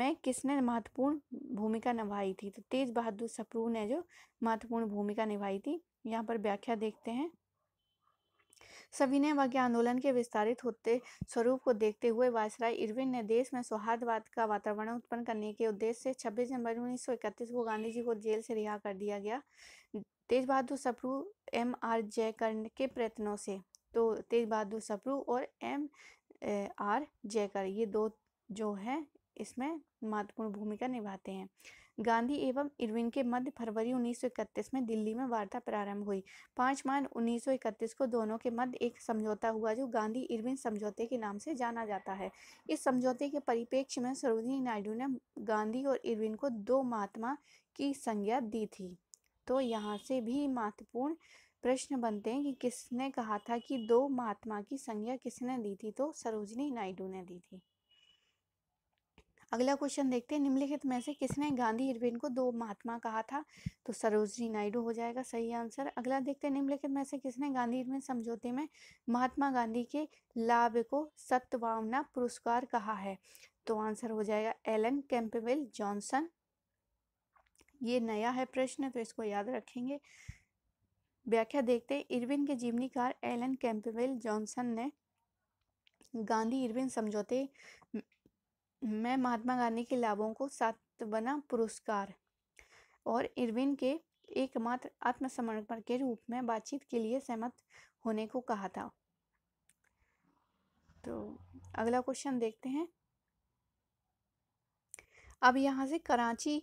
में किसने महत्वपूर्ण भूमिका निभाई थी तो तेज बहादुर सप्रू ने जो महत्वपूर्ण भूमिका निभाई थी यहाँ पर व्याख्या देखते हैं सभी ने वज्ञ आंदोलन के विस्तारित होते स्वरूप को देखते हुए वायसराय इरविन ने देश में सौहार्दवाद का वातावरण उत्पन्न करने के उद्देश्य से 26 जनवरी 1931 को गांधी जी को जेल से रिहा कर दिया गया तेज बहादुर सप्रू एम आर जयकर के प्रयत्नों से तो तेज बहादुर सप्रू और एम आर जयकर ये दो जो है इसमें महत्वपूर्ण भूमिका निभाते हैं गांधी एवं इरविन के मध्य फरवरी 1931 में दिल्ली में वार्ता प्रारंभ हुई पाँच मार्च 1931 को दोनों के मध्य एक समझौता हुआ जो गांधी इरविन समझौते के नाम से जाना जाता है इस समझौते के परिप्रेक्ष्य में सरोजनी नायडू ने गांधी और इरविन को दो महात्मा की संज्ञा दी थी तो यहाँ से भी महत्वपूर्ण प्रश्न बनते हैं कि किसने कहा था कि दो महात्मा की संज्ञा किसने दी थी तो सरोजनी नायडू ने दी थी अगला क्वेश्चन देखते हैं निम्नलिखित में से किसने गांधी इरविन को दो महात्मा कहा था तो सरोजनी नायडू हो जाएगा सही आंसर अगला देखते हैं निम्नलिखित में से किसने गांधी इरविन समझौते में महात्मा गांधी के लाभ को सत्भावना पुरस्कार कहा है तो आंसर हो जाएगा एलन कैंपबेल जॉनसन ये नया है प्रश्न तो इसको याद रखेंगे व्याख्या देखते हैं इरविन के जीवनीकार एलन कैंपबेल जॉनसन ने गांधी इरविन समझौते मैं महात्मा गांधी के लाभों को सातवना पुरस्कार और इरविन के एकमात्र आत्मसमर्पण के रूप में बातचीत के लिए सहमत होने को कहा था तो अगला क्वेश्चन देखते हैं अब यहाँ से कराची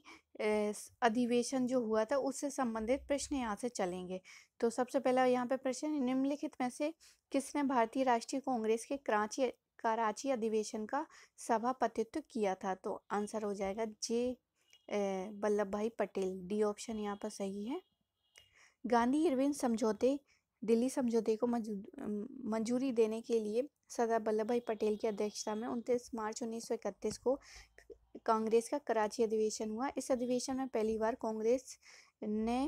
अधिवेशन जो हुआ था उससे संबंधित प्रश्न यहाँ से चलेंगे तो सबसे पहला यहाँ पे प्रश्न निम्नलिखित में से किसने भारतीय राष्ट्रीय कांग्रेस के कराची कराची अधिवेशन का सभापतित्व किया था तो आंसर हो जाएगा जे वल्लभ भाई पटेल डी ऑप्शन यहाँ पर सही है गांधी इरविन समझौते दिल्ली समझौते को मंजूरी देने के लिए सरदार वल्लभ भाई पटेल की अध्यक्षता में उनतीस मार्च उन्नीस को कांग्रेस का कराची अधिवेशन हुआ इस अधिवेशन में पहली बार कांग्रेस ने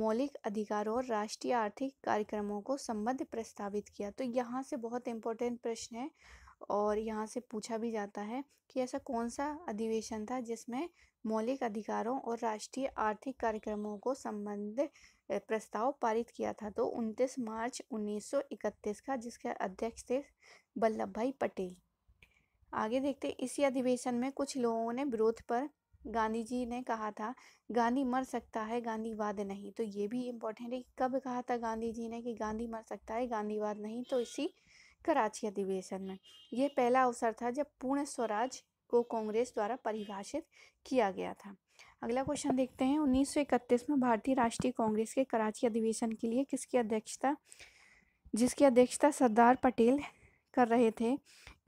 मौलिक अधिकारों और राष्ट्रीय आर्थिक कार्यक्रमों को संबद्ध प्रस्तावित किया तो यहाँ से बहुत इंपॉर्टेंट प्रश्न है और यहाँ से पूछा भी जाता है कि ऐसा कौन सा अधिवेशन था जिसमें मौलिक अधिकारों और राष्ट्रीय आर्थिक कार्यक्रमों को संबंध प्रस्ताव पारित किया था तो 29 मार्च 1931 का जिसके अध्यक्ष थे वल्लभ भाई पटेल आगे देखते इसी अधिवेशन में कुछ लोगों ने विरोध पर गांधी जी ने कहा था गांधी मर सकता है गांधीवाद नहीं तो ये भी इम्पोर्टेंट है कब कहा था गांधी जी ने कि गांधी मर सकता है गांधीवाद नहीं तो इसी कराची अधिवेशन में यह पहला अवसर था जब पूर्ण स्वराज को कांग्रेस द्वारा परिभाषित किया गया था अगला क्वेश्चन देखते हैं उन्नीस में भारतीय राष्ट्रीय कांग्रेस के कराची अधिवेशन के लिए किसकी अध्यक्षता जिसकी अध्यक्षता सरदार पटेल कर रहे थे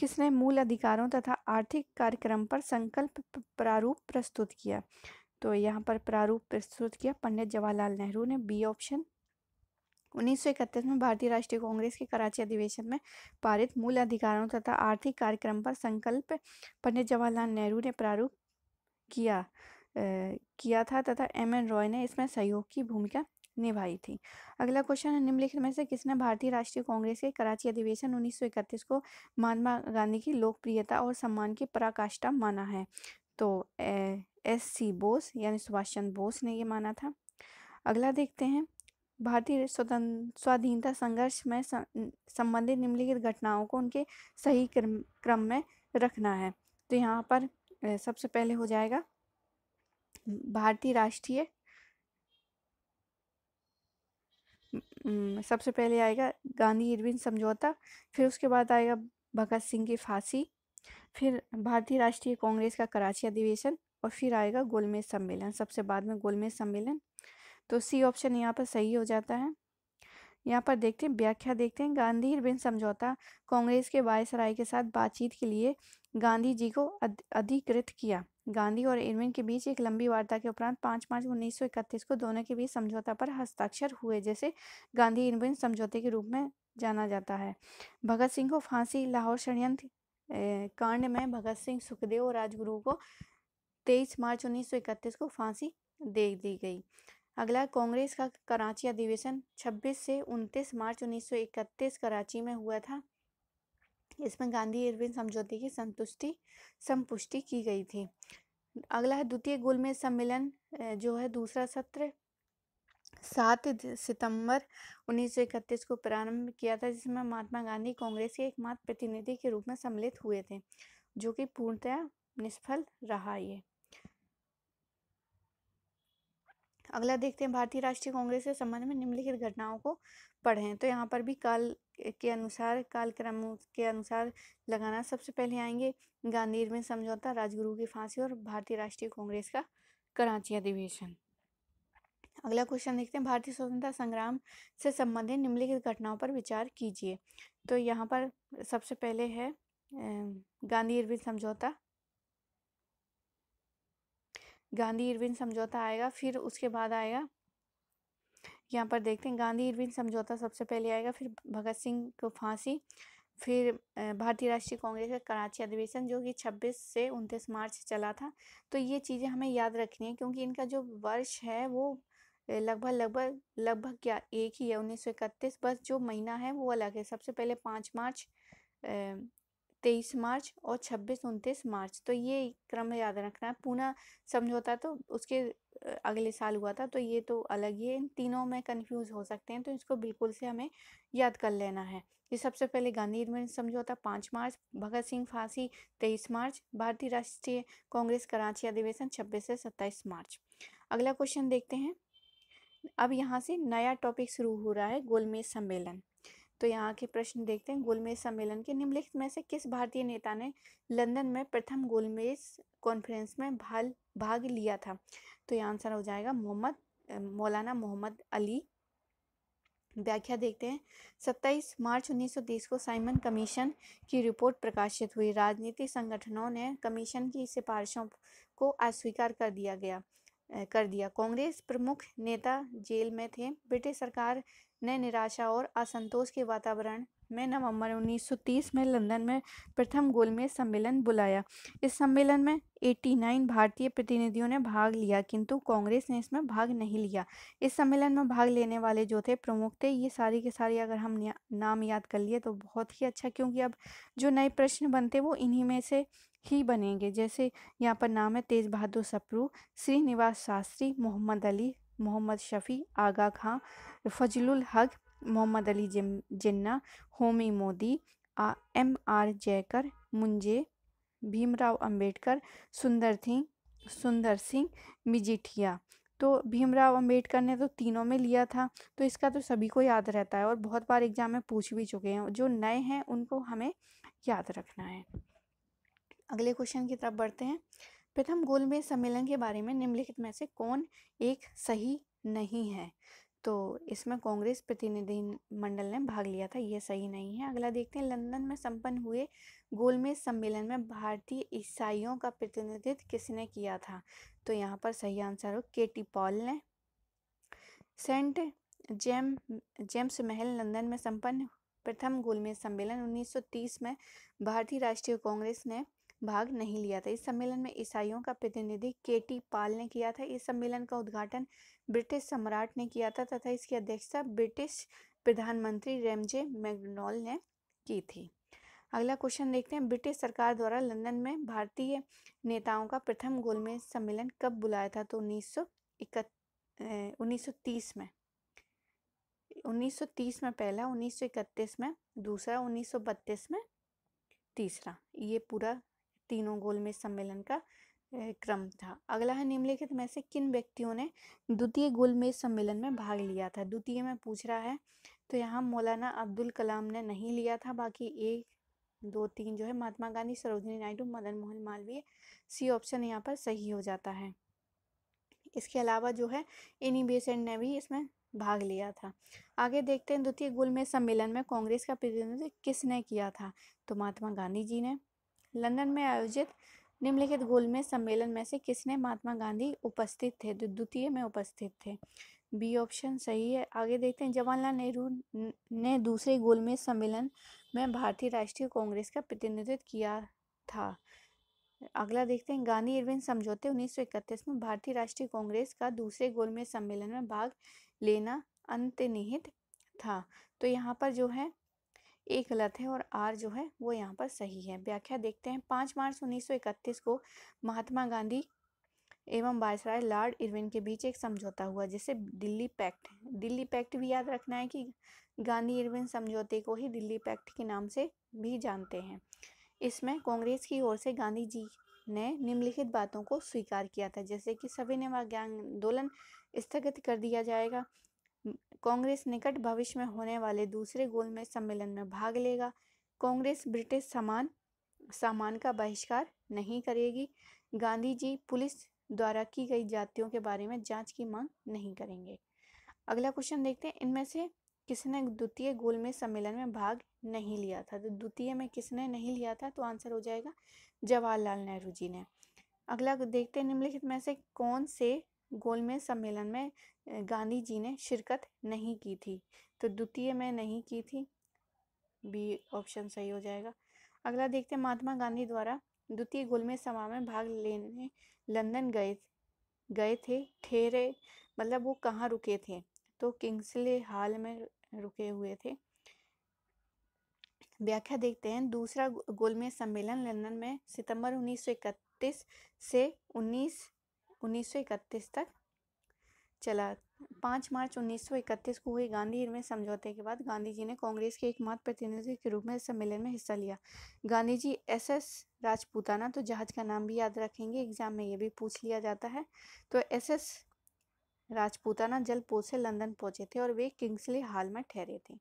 किसने मूल अधिकारों तथा आर्थिक कार्यक्रम पर संकल्प प्रारूप प्रस्तुत किया तो यहाँ पर प्रारूप प्रस्तुत किया पंडित जवाहरलाल नेहरू ने बी ऑप्शन 1931 में भारतीय राष्ट्रीय कांग्रेस के कराची अधिवेशन में पारित मूल अधिकारों तथा आर्थिक कार्यक्रम पर संकल्प पंडित जवाहरलाल नेहरू ने प्रारूप किया आ, किया था तथा एम एन रॉय ने इसमें सहयोग की भूमिका निभाई थी अगला क्वेश्चन है निम्नलिखित में से किसने भारतीय राष्ट्रीय कांग्रेस के कराची अधिवेशन 1931 को महात्मा गांधी की लोकप्रियता और सम्मान की पराकाष्ठा माना है तो एस सी बोस यानी सुभाष चंद्र बोस ने ये माना था अगला देखते हैं भारतीय स्वतंत्र स्वाधीनता संघर्ष में संबंधित निम्नलिखित घटनाओं को उनके सही क्रम क्रम में रखना है तो यहाँ पर सबसे पहले हो जाएगा भारतीय राष्ट्रीय सबसे पहले आएगा गांधी इरविन समझौता फिर उसके बाद आएगा भगत सिंह की फांसी फिर भारतीय राष्ट्रीय कांग्रेस का कराची अधिवेशन और फिर आएगा गोलमेज सम्मेलन सबसे बाद में गोलमेज सम्मेलन तो सी ऑप्शन यहाँ पर सही हो जाता है यहाँ पर देखते हैं व्याख्या देखते हैं गांधी बिन समझौता कांग्रेस के वायसराय के साथ बातचीत के लिए गांधी जी को अधिकृत किया गांधी और इरविन के बीच एक लंबी वार्ता के उपरांत पाँच मार्च उन्नीस सौ इकतीस को दोनों के बीच समझौता पर हस्ताक्षर हुए जैसे गांधी इरविन समझौते के रूप में जाना जाता है भगत सिंह को फांसी लाहौर षडयंत्र कांड में भगत सिंह सुखदेव और राजगुरु को तेईस मार्च उन्नीस सौ इकतीस को फांसी दे दी गई अगला कांग्रेस का कराची अधिवेशन 26 से 29 मार्च 1931 कराची में हुआ था इसमें गांधी इरविन समझौते की संतुष्टि संपुष्टि की गई थी अगला है द्वितीय गोलमेज सम्मेलन जो है दूसरा सत्र सात सितंबर 1931 को प्रारंभ किया था जिसमें महात्मा गांधी कांग्रेस के एकमात्र प्रतिनिधि के रूप में सम्मिलित हुए थे जो कि पूर्णतया निष्फल रहा ये अगला देखते हैं भारतीय राष्ट्रीय कांग्रेस के संबंध में निम्नलिखित घटनाओं को पढ़ें तो यहाँ पर भी काल के अनुसार कालक्रम के अनुसार लगाना सबसे पहले आएंगे गांधी में समझौता राजगुरु की फांसी और भारतीय राष्ट्रीय कांग्रेस का कराची अधिवेशन अगला क्वेश्चन देखते हैं भारतीय स्वतंत्रता संग्राम से संबंधित निम्नलिखित घटनाओं पर विचार कीजिए तो यहाँ पर सबसे पहले है गांधी इरविन समझौता गांधी इरविन समझौता आएगा फिर उसके बाद आएगा यहाँ पर देखते हैं गांधी इरविन समझौता सबसे पहले आएगा फिर भगत सिंह को फांसी फिर भारतीय राष्ट्रीय कांग्रेस का कराची अधिवेशन जो कि 26 से 29 मार्च चला था तो ये चीज़ें हमें याद रखनी है क्योंकि इनका जो वर्ष है वो लगभग लगभग लगभग क्या एक ही है उन्नीस बस जो महीना है वो अलग है सबसे पहले पाँच मार्च तेईस मार्च और छब्बीस उनतीस मार्च तो ये क्रम याद रखना है पूना समझौता तो उसके अगले साल हुआ था तो ये तो अलग ही है इन तीनों में कंफ्यूज हो सकते हैं तो इसको बिल्कुल से हमें याद कर लेना है ये सबसे पहले गांधी एडमिट समझौता पाँच मार्च भगत सिंह फांसी तेईस मार्च भारतीय राष्ट्रीय कांग्रेस कराची अधिवेशन छब्बीस से सत्ताईस मार्च अगला क्वेश्चन देखते हैं अब यहाँ से नया टॉपिक शुरू हो रहा है गोलमेज सम्मेलन तो यहाँ के प्रश्न देखते हैं गोलमेज सम्मेलन के निम्नलिखित में से किस भारतीय नेता ने लंदन में प्रथम गोलमेज कॉन्फ्रेंस में भाल भाग लिया था तो यह आंसर हो जाएगा मोहम्मद मौलाना मोहम्मद अली व्याख्या देखते हैं 27 मार्च 1930 को साइमन कमीशन की रिपोर्ट प्रकाशित हुई राजनीतिक संगठनों ने कमीशन की सिफारिशों को अस्वीकार कर दिया गया कर दिया कांग्रेस प्रमुख नेता जेल में थे ब्रिटिश सरकार नए निराशा और असंतोष के वातावरण में नवंबर 1930 में लंदन में प्रथम गोलमेज सम्मेलन बुलाया इस सम्मेलन में 89 भारतीय प्रतिनिधियों ने भाग लिया किंतु कांग्रेस ने इसमें भाग नहीं लिया इस सम्मेलन में भाग लेने वाले जो थे प्रमुख थे ये सारी के सारी अगर हम नाम याद कर लिए तो बहुत ही अच्छा क्योंकि अब जो नए प्रश्न बनते वो इन्हीं में से ही बनेंगे जैसे यहाँ पर नाम है तेज बहादुर सप्रू श्रीनिवास शास्त्री मोहम्मद अली मोहम्मद शफ़ी आगा खां फजलुल हक मोहम्मद अली जिन्ना होमी मोदी एम आर जयकर मुंजे भीमराव अंबेडकर सुंदर सिंह सुंदर सिंह मिजिठिया तो भीमराव अंबेडकर ने तो तीनों में लिया था तो इसका तो सभी को याद रहता है और बहुत बार एग्जाम में पूछ भी चुके हैं जो नए हैं उनको हमें याद रखना है अगले क्वेश्चन की तरफ बढ़ते हैं प्रथम गोलमेज सम्मेलन के बारे में निम्नलिखित में से कौन एक सही नहीं है तो इसमें कांग्रेस प्रतिनिधि मंडल ने भाग लिया था यह सही नहीं है अगला देखते हैं लंदन में संपन्न हुए गोलमेज सम्मेलन में भारतीय ईसाइयों का प्रतिनिधित्व किसने किया था तो यहाँ पर सही आंसर हो केटी पॉल ने सेंट जेम जेम्स महल लंदन में संपन्न प्रथम गोलमेज सम्मेलन 1930 में भारतीय राष्ट्रीय कांग्रेस ने भाग नहीं लिया था इस सम्मेलन में ईसाइयों का प्रतिनिधि केटी पाल ने किया था इस सम्मेलन का उद्घाटन ब्रिटिश सम्राट ने किया था तथा इसकी अध्यक्षता ब्रिटिश प्रधानमंत्री रेमजे मैकडोनल ने की थी अगला क्वेश्चन देखते हैं ब्रिटिश सरकार द्वारा लंदन में भारतीय नेताओं का प्रथम गोलमेज सम्मेलन कब बुलाया था तो उन्नीस सौ में 1930 में पहला 1931 में दूसरा 1932 में तीसरा ये पूरा तीनों गोलमेज सम्मेलन का क्रम था अगला है निम्नलिखित में से किन व्यक्तियों ने द्वितीय गोलमेज सम्मेलन में भाग लिया था द्वितीय में पूछ रहा है तो यहाँ मौलाना अब्दुल कलाम ने नहीं लिया था बाकी एक दो तीन जो है महात्मा गांधी सरोजनी नायडू मदन मोहन मालवीय सी ऑप्शन यहाँ पर सही हो जाता है इसके अलावा जो है एनी बेसेंट ने भी इसमें भाग लिया था आगे देखते हैं द्वितीय गोलमेज सम्मेलन में कांग्रेस का प्रतिनिधित्व किसने किया था तो महात्मा गांधी जी ने लंदन में आयोजित निम्नलिखित गोल में सम्मेलन में से किसने महात्मा गांधी उपस्थित थे जो द्वितीय में उपस्थित थे बी ऑप्शन सही है आगे देखते हैं जवाहरलाल नेहरू ने दूसरे गोल में सम्मेलन में भारतीय राष्ट्रीय कांग्रेस का प्रतिनिधित्व किया था अगला देखते हैं गांधी इरविन समझौते 1931 में भारतीय राष्ट्रीय कांग्रेस का दूसरे गोल में सम्मेलन में भाग लेना अंतनिहित था तो यहाँ पर जो है ए गलत है और आर जो है वो यहाँ पर सही है व्याख्या देखते हैं पाँच मार्च उन्नीस को महात्मा गांधी एवं बायसराय लॉर्ड इरविन के बीच एक समझौता हुआ जिसे दिल्ली पैक्ट दिल्ली पैक्ट भी याद रखना है कि गांधी इरविन समझौते को ही दिल्ली पैक्ट के नाम से भी जानते हैं इसमें कांग्रेस की ओर से गांधी जी ने निम्नलिखित बातों को स्वीकार किया था जैसे कि सविनय आंदोलन स्थगित कर दिया जाएगा कांग्रेस निकट भविष्य में होने वाले दूसरे गोलमेज सम्मेलन में भाग लेगा कांग्रेस ब्रिटिश सामान सामान का बहिष्कार नहीं करेगी गांधी जी पुलिस द्वारा की गई जातियों के बारे में जांच की मांग नहीं करेंगे अगला क्वेश्चन देखते हैं इनमें से किसने द्वितीय गोलमेज सम्मेलन में भाग नहीं लिया था तो द्वितीय में किसने नहीं लिया था तो आंसर हो जाएगा जवाहरलाल नेहरू जी ने अगला देखते हैं निम्नलिखित में से कौन से गोलमेज सम्मेलन में गांधी जी ने शिरकत नहीं की थी तो द्वितीय में नहीं की थी बी ऑप्शन सही हो जाएगा अगला देखते हैं महात्मा गांधी द्वारा द्वितीय गोलमेज सभा में भाग लेने लंदन गए गए थे ठहरे मतलब वो कहाँ रुके थे तो किंग्सले हाल में रुके हुए थे व्याख्या देखते हैं दूसरा गोलमेज सम्मेलन लंदन में सितंबर 1931 से 19 उन्नीस तक चला पाँच मार्च 1931 को हुए गांधी में समझौते के बाद गांधी जी ने कांग्रेस के एकमात्र प्रतिनिधि के रूप में सम्मेलन में हिस्सा लिया गांधी जी एस एस राजपूताना तो जहाज का नाम भी याद रखेंगे एग्जाम में ये भी पूछ लिया जाता है तो एस एस राजपूताना जलपोत से लंदन पहुंचे थे और वे किंग्सले हाल में ठहरे थे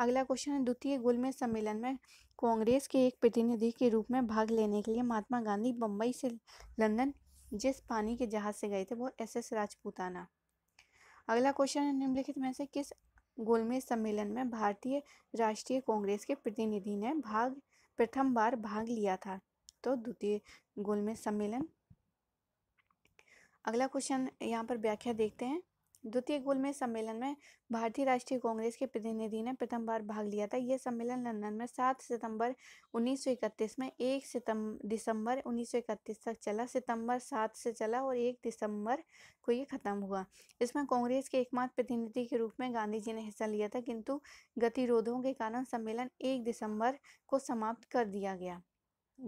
अगला क्वेश्चन है द्वितीय गोलमेज सम्मेलन में कांग्रेस के एक प्रतिनिधि के रूप में भाग लेने के लिए महात्मा गांधी बम्बई से लंदन जिस पानी के जहाज़ से गए थे वो एस एस राजपूताना अगला क्वेश्चन है निम्नलिखित में से किस गोलमेज सम्मेलन में भारतीय राष्ट्रीय कांग्रेस के प्रतिनिधि ने भाग प्रथम बार भाग लिया था तो द्वितीय गोलमेज सम्मेलन अगला क्वेश्चन यहाँ पर व्याख्या देखते हैं द्वितीय गोल में सम्मेलन में भारतीय राष्ट्रीय कांग्रेस के प्रतिनिधि ने प्रथम बार भाग लिया था यह सम्मेलन लंदन में 7 सितंबर 1931 में 1 सितंबर दिसंबर 1931 तक चला सितंबर 7 से चला और 1 दिसंबर को ये खत्म हुआ इसमें कांग्रेस के एकमात्र प्रतिनिधि के रूप में गांधी जी ने हिस्सा लिया था किंतु गतिरोधों के कारण सम्मेलन एक दिसंबर को समाप्त कर दिया गया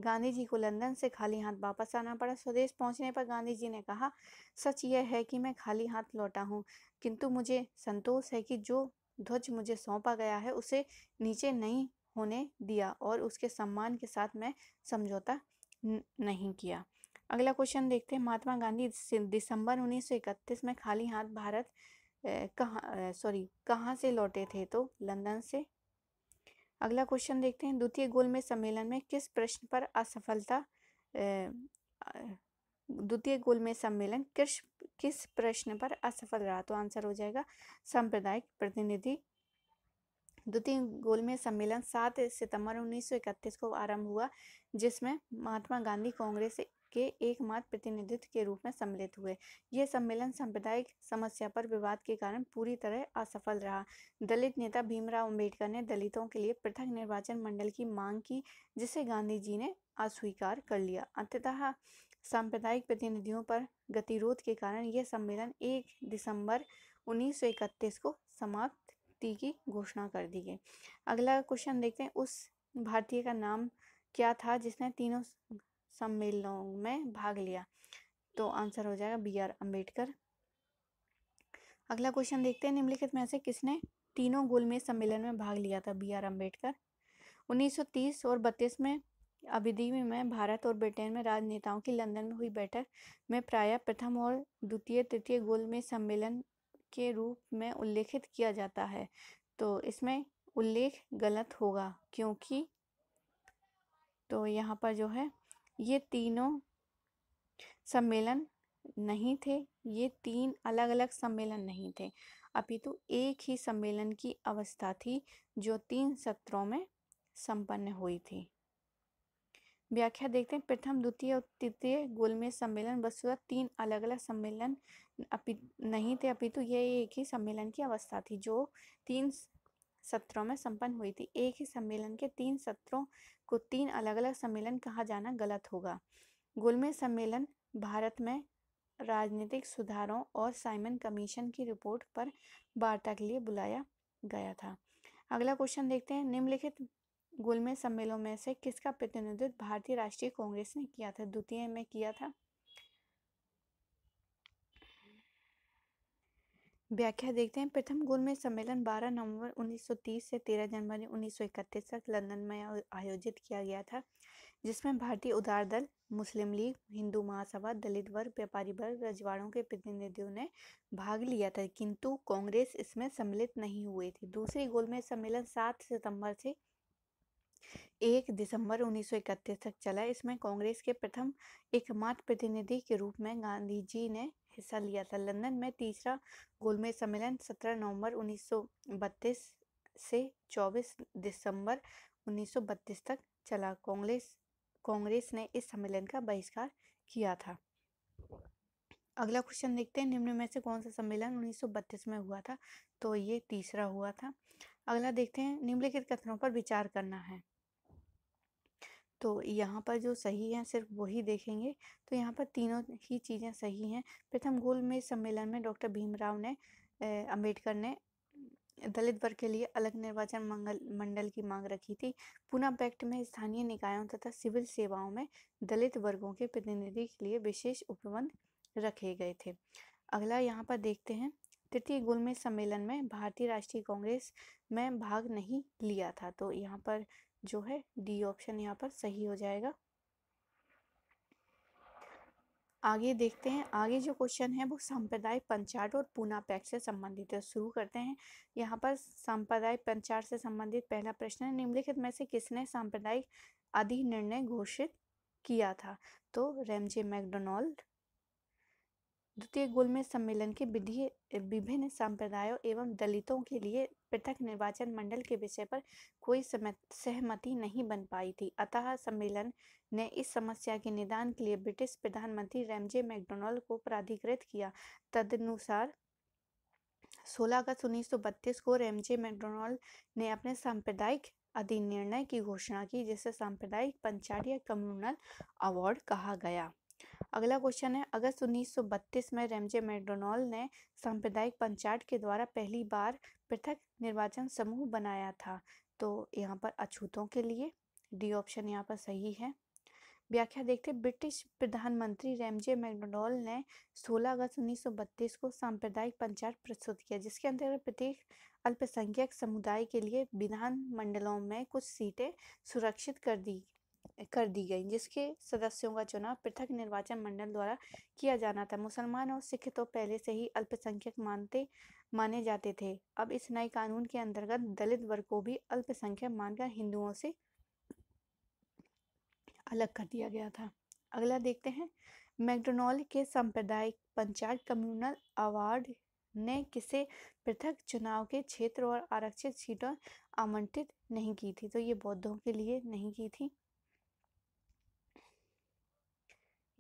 गांधी जी को लंदन से खाली हाथ वापस आना पड़ा स्वदेश पहुंचने पर गांधी जी ने कहा सच यह है कि मैं खाली हाथ लौटा हूं किंतु मुझे संतोष है कि जो ध्वज मुझे सौंपा गया है उसे नीचे नहीं होने दिया और उसके सम्मान के साथ मैं समझौता नहीं किया अगला क्वेश्चन देखते हैं महात्मा गांधी दिसंबर 1931 में खाली हाथ भारत कहाँ सॉरी कहाँ से लौटे थे तो लंदन से अगला क्वेश्चन देखते हैं द्वितीय गोलमेज सम्मेलन में किस प्रश्न पर असफलता द्वितीय गोलमेज सम्मेलन किस किस प्रश्न पर असफल रहा तो आंसर हो जाएगा सांप्रदायिक प्रतिनिधि द्वितीय गोलमेज सम्मेलन सात सितंबर 1931 को आरंभ हुआ जिसमें महात्मा गांधी कांग्रेस से के एकमात्र प्रतिनिधित्व के रूप में सम्मिलित हुए यह सम्मेलन सांप्रदायिक समस्या पर विवाद के कारण पूरी तरह असफल रहा दलित नेता भीमराव अंबेडकर ने दलितों के लिए पृथक निर्वाचन मंडल की मांग की जिसे गांधी जी ने अस्वीकार कर लिया अंततः सांप्रदायिक प्रतिनिधियों पर गतिरोध के कारण यह सम्मेलन 1 दिसंबर 1931 को समाप्ति की घोषणा कर दी गई अगला क्वेश्चन देखते हैं उस भारतीय का नाम क्या था जिसने तीनों सम्मेलनों में भाग लिया तो आंसर हो जाएगा बी आर अम्बेडकर अगला क्वेश्चन देखते हैं निम्नलिखित में से किसने तीनों गोलमेज सम्मेलन में भाग लिया था बी आर अम्बेडकर 1930 और 32 में अवधि में भारत और ब्रिटेन में राजनेताओं की लंदन में हुई बैठक में प्राय प्रथम और द्वितीय तृतीय गोलमेज सम्मेलन के रूप में उल्लेखित किया जाता है तो इसमें उल्लेख गलत होगा क्योंकि तो यहाँ पर जो है ये तीनों सम्मेलन नहीं थे ये तीन अलग अलग सम्मेलन नहीं थे अभी तो एक ही सम्मेलन की अवस्था थी जो तीन सत्रों में संपन्न हुई थी व्याख्या देखते हैं प्रथम द्वितीय और तृतीय गोलमेज सम्मेलन वस्तुतः तीन अलग अलग सम्मेलन अपि नहीं थे अपितु तो यह एक ही सम्मेलन की अवस्था थी जो तीन सत्रों में संपन्न हुई थी एक ही सम्मेलन के तीन सत्रों को तीन अलग अलग सम्मेलन कहा जाना गलत होगा गुलमे सम्मेलन भारत में राजनीतिक सुधारों और साइमन कमीशन की रिपोर्ट पर वार्ता के लिए बुलाया गया था अगला क्वेश्चन देखते हैं निम्नलिखित गुलमे सम्मेलनों में से किसका प्रतिनिधित्व भारतीय राष्ट्रीय कांग्रेस ने किया था द्वितीय में किया था व्याख्या देखते हैं प्रथम गोल में सम्मेलन 12 नवंबर 1930 से 13 जनवरी 1931 तक लंदन में आयोजित किया गया था जिसमें भारतीय उदार दल मुस्लिम लीग हिंदू महासभा दलित वर्ग व्यापारी वर्ग रजवाड़ों के प्रतिनिधियों ने भाग लिया था किंतु कांग्रेस इसमें सम्मिलित नहीं हुई थी दूसरे गोल में सम्मेलन सात सितंबर से एक दिसंबर 1931 तक चला इसमें कांग्रेस के प्रथम एकमात्र प्रतिनिधि के रूप में गांधी जी ने हिस्सा लिया था लंदन में तीसरा गोलमेज सम्मेलन 17 नवंबर 1932 से 24 दिसंबर 1932 तक चला कांग्रेस कांग्रेस ने इस सम्मेलन का बहिष्कार किया था अगला क्वेश्चन देखते हैं निम्न में से कौन सा सम्मेलन 1932 में हुआ था तो ये तीसरा हुआ था अगला देखते हैं निम्नलिखित कथनों पर विचार करना है तो यहाँ पर जो सही है सिर्फ वही देखेंगे तो यहाँ पर तीनों ही चीज़ें सही हैं प्रथम गोल में सम्मेलन में डॉक्टर भीमराव ने अम्बेडकर ने दलित वर्ग के लिए अलग निर्वाचन मंगल मंडल की मांग रखी थी पुनः पैक्ट में स्थानीय निकायों तथा सिविल सेवाओं में दलित वर्गों के प्रतिनिधि के लिए विशेष उपबंध रखे गए थे अगला यहाँ पर देखते हैं तृतीय गोल में सम्मेलन में भारतीय राष्ट्रीय कांग्रेस में भाग नहीं लिया था तो यहाँ पर जो है डी ऑप्शन यहाँ पर सही हो जाएगा आगे देखते हैं आगे जो क्वेश्चन है वो सांप्रदायिक पंचाट और पूना पैक से संबंधित है शुरू करते हैं यहाँ पर सांप्रदायिक पंचाट से संबंधित पहला प्रश्न है निम्नलिखित में से किसने सांप्रदायिक अधिनिर्णय घोषित किया था तो रेमजे मैकडोनाल्ड द्वितीय गोल में सम्मेलन के विधि विभिन्न संप्रदायों एवं दलितों के लिए पृथक निर्वाचन मंडल के विषय पर कोई सहमति नहीं बन पाई थी अतः सम्मेलन ने इस समस्या के निदान के लिए ब्रिटिश प्रधानमंत्री रेमजे मैकडोनल्ड को प्राधिकृत किया तदनुसार 16 अगस्त उन्नीस को रेमजे मैकडोनल्ड ने अपने सांप्रदायिक अधिनिर्णय की घोषणा की जिसे सांप्रदायिक पंचायत या कम्युनल अवार्ड कहा गया अगला क्वेश्चन है अगस्त 1932 में रेमजे मैकडोनाल्ड ने सांप्रदायिक पंचायत के द्वारा पहली बार पृथक निर्वाचन समूह बनाया था तो यहाँ पर अछूतों के लिए डी ऑप्शन यहाँ पर सही है व्याख्या देखते ब्रिटिश प्रधानमंत्री रेमजे मैकडोनाल ने 16 अगस्त 1932 को सांप्रदायिक पंचायत प्रस्तुत किया जिसके अंतर्गत प्रत्येक अल्पसंख्यक समुदाय के लिए विधान मंडलों में कुछ सीटें सुरक्षित कर दी कर दी गई जिसके सदस्यों का चुनाव पृथक निर्वाचन मंडल द्वारा किया जाना था मुसलमान और सिख तो पहले से ही अल्पसंख्यक मानते माने जाते थे अब इस नए कानून के अंतर्गत दलित वर्ग को भी अल्पसंख्यक मानकर हिंदुओं से अलग कर दिया गया था अगला देखते हैं मैकडोनॉल के सांप्रदायिक पंचायत कम्युनल अवार्ड ने किसे पृथक चुनाव के क्षेत्र और आरक्षित सीटों आमंत्रित नहीं की थी तो ये बौद्धों के लिए नहीं की थी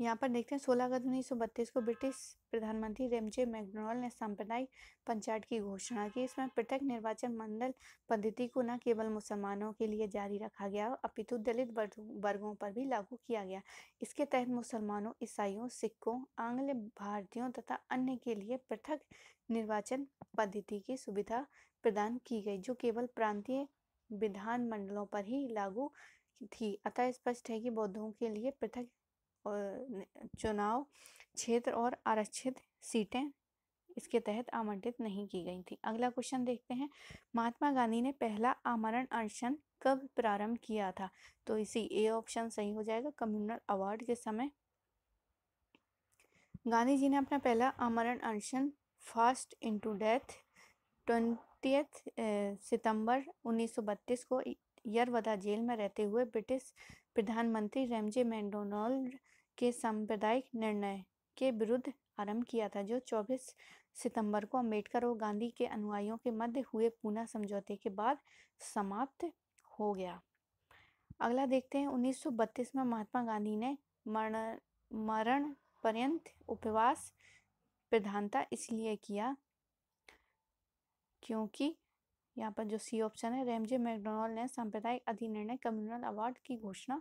यहाँ पर देखते हैं सोलह अगस्त उन्नीस सौ बत्तीस को ब्रिटिश प्रधानमंत्री रेमजे मैकडोनल ने सांप्रदायिक पंचायत की घोषणा की इसमें पृथक निर्वाचन मंडल पद्धति को न केवल मुसलमानों के लिए जारी रखा गया अपितु दलित वर्गों पर भी लागू किया गया इसके तहत मुसलमानों ईसाइयों सिखों आंग्ल भारतीयों तथा अन्य के लिए पृथक निर्वाचन पद्धति की सुविधा प्रदान की गई जो केवल प्रांतीय विधान मंडलों पर ही लागू थी अतः स्पष्ट है कि बौद्धों के लिए पृथक और चुनाव क्षेत्र और आरक्षित सीटें इसके तहत आवंटित नहीं की गई थी अगला क्वेश्चन देखते हैं महात्मा गांधी ने पहला आमरण अनशन कब प्रारंभ किया था तो इसी ए ऑप्शन सही हो जाएगा कम्युनल अवार्ड के समय गांधी जी ने अपना पहला आमरण अनशन फास्ट इनटू डेथ ट्वेंटी सितंबर 1932 को यरवदा जेल में रहते हुए ब्रिटिश प्रधानमंत्री रेमजे मैकडोनाल्ड के सांप्रदायिक निर्णय के विरुद्ध आरंभ किया था जो 24 सितंबर को अम्बेडकर और गांधी के अनुयायियों के मध्य हुए पूना समझौते के बाद समाप्त हो गया अगला देखते हैं 1932 में महात्मा गांधी ने मरण मरण पर्यंत उपवास प्रधानता इसलिए किया क्योंकि यहाँ पर जो सी ऑप्शन है रेमजे मैकडोनल्ड ने सांप्रदायिक अधिनिर्णय कम्युनल अवार्ड की घोषणा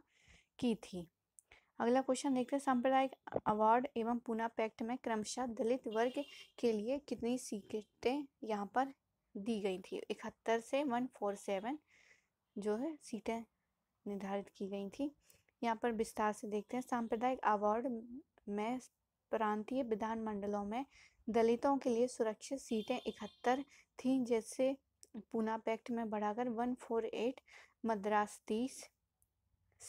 की थी अगला क्वेश्चन देखते हैं सांप्रदायिक अवार्ड एवं पुना पैक्ट में क्रमशः दलित वर्ग के लिए कितनी सीटें यहाँ पर दी गई थी इकहत्तर से वन फोर सेवन जो है सीटें निर्धारित की गई थी यहाँ पर विस्तार से देखते हैं सांप्रदायिक अवार्ड में प्रांतीय विधानमंडलों में दलितों के लिए सुरक्षित सीटें इकहत्तर थीं जैसे पूना पैक्ट में बढ़ाकर वन फोर एट मद्रास तीस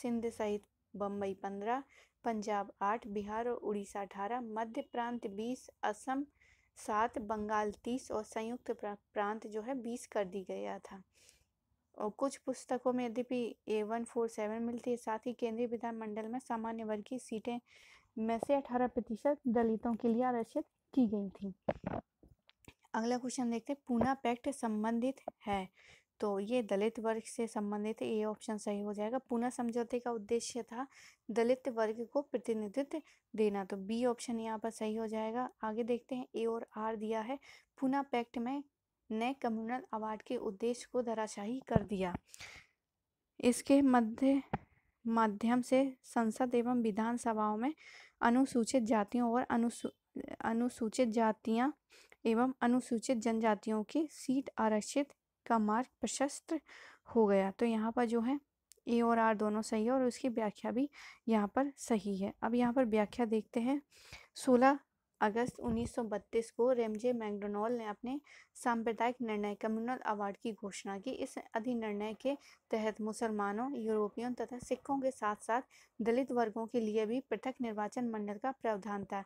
सिंध सहित बम्बई पंद्रह पंजाब आठ बिहार और उड़ीसा अठारह मध्य प्रांत बीस असम सात बंगाल तीस और संयुक्त प्रांत जो है बीस कर दी गया था और कुछ पुस्तकों में यद्यपि ए वन फोर सेवन मिलती है साथ ही केंद्रीय विधानमंडल में सामान्य वर्ग की सीटें में से अठारह प्रतिशत दलितों के लिए आरक्षित की गई थी अगला क्वेश्चन देखते हैं पूना पैक्ट संबंधित है तो ये दलित वर्ग से संबंधित ये ऑप्शन सही हो जाएगा पुनः समझौते का उद्देश्य था दलित वर्ग को प्रतिनिधित्व देना तो बी ऑप्शन यहाँ पर सही हो जाएगा आगे देखते हैं ए और आर दिया है पूना पैक्ट में नए कम्युनल अवार्ड के उद्देश्य को धराशाही कर दिया इसके मध्य माध्यम से संसद एवं विधानसभाओं में अनुसूचित जातियों और अनुसू अनुसूचित जातियाँ एवं अनुसूचित जनजातियों की सीट आरक्षित का मार्ग प्रशस्त हो गया तो यहाँ पर जो है ए और आर दोनों सही है और उसकी व्याख्या भी यहाँ पर सही है अब यहाँ पर व्याख्या देखते हैं सोलह अगस्त 1932 को रेमजे मैकडोनॉल ने अपने सांप्रदायिक निर्णय कम्युनल अवार्ड की घोषणा की इस अधिनिर्णय के तहत मुसलमानों यूरोपियन तथा सिखों के साथ साथ दलित वर्गों के लिए भी पृथक निर्वाचन मंडल का प्रावधान था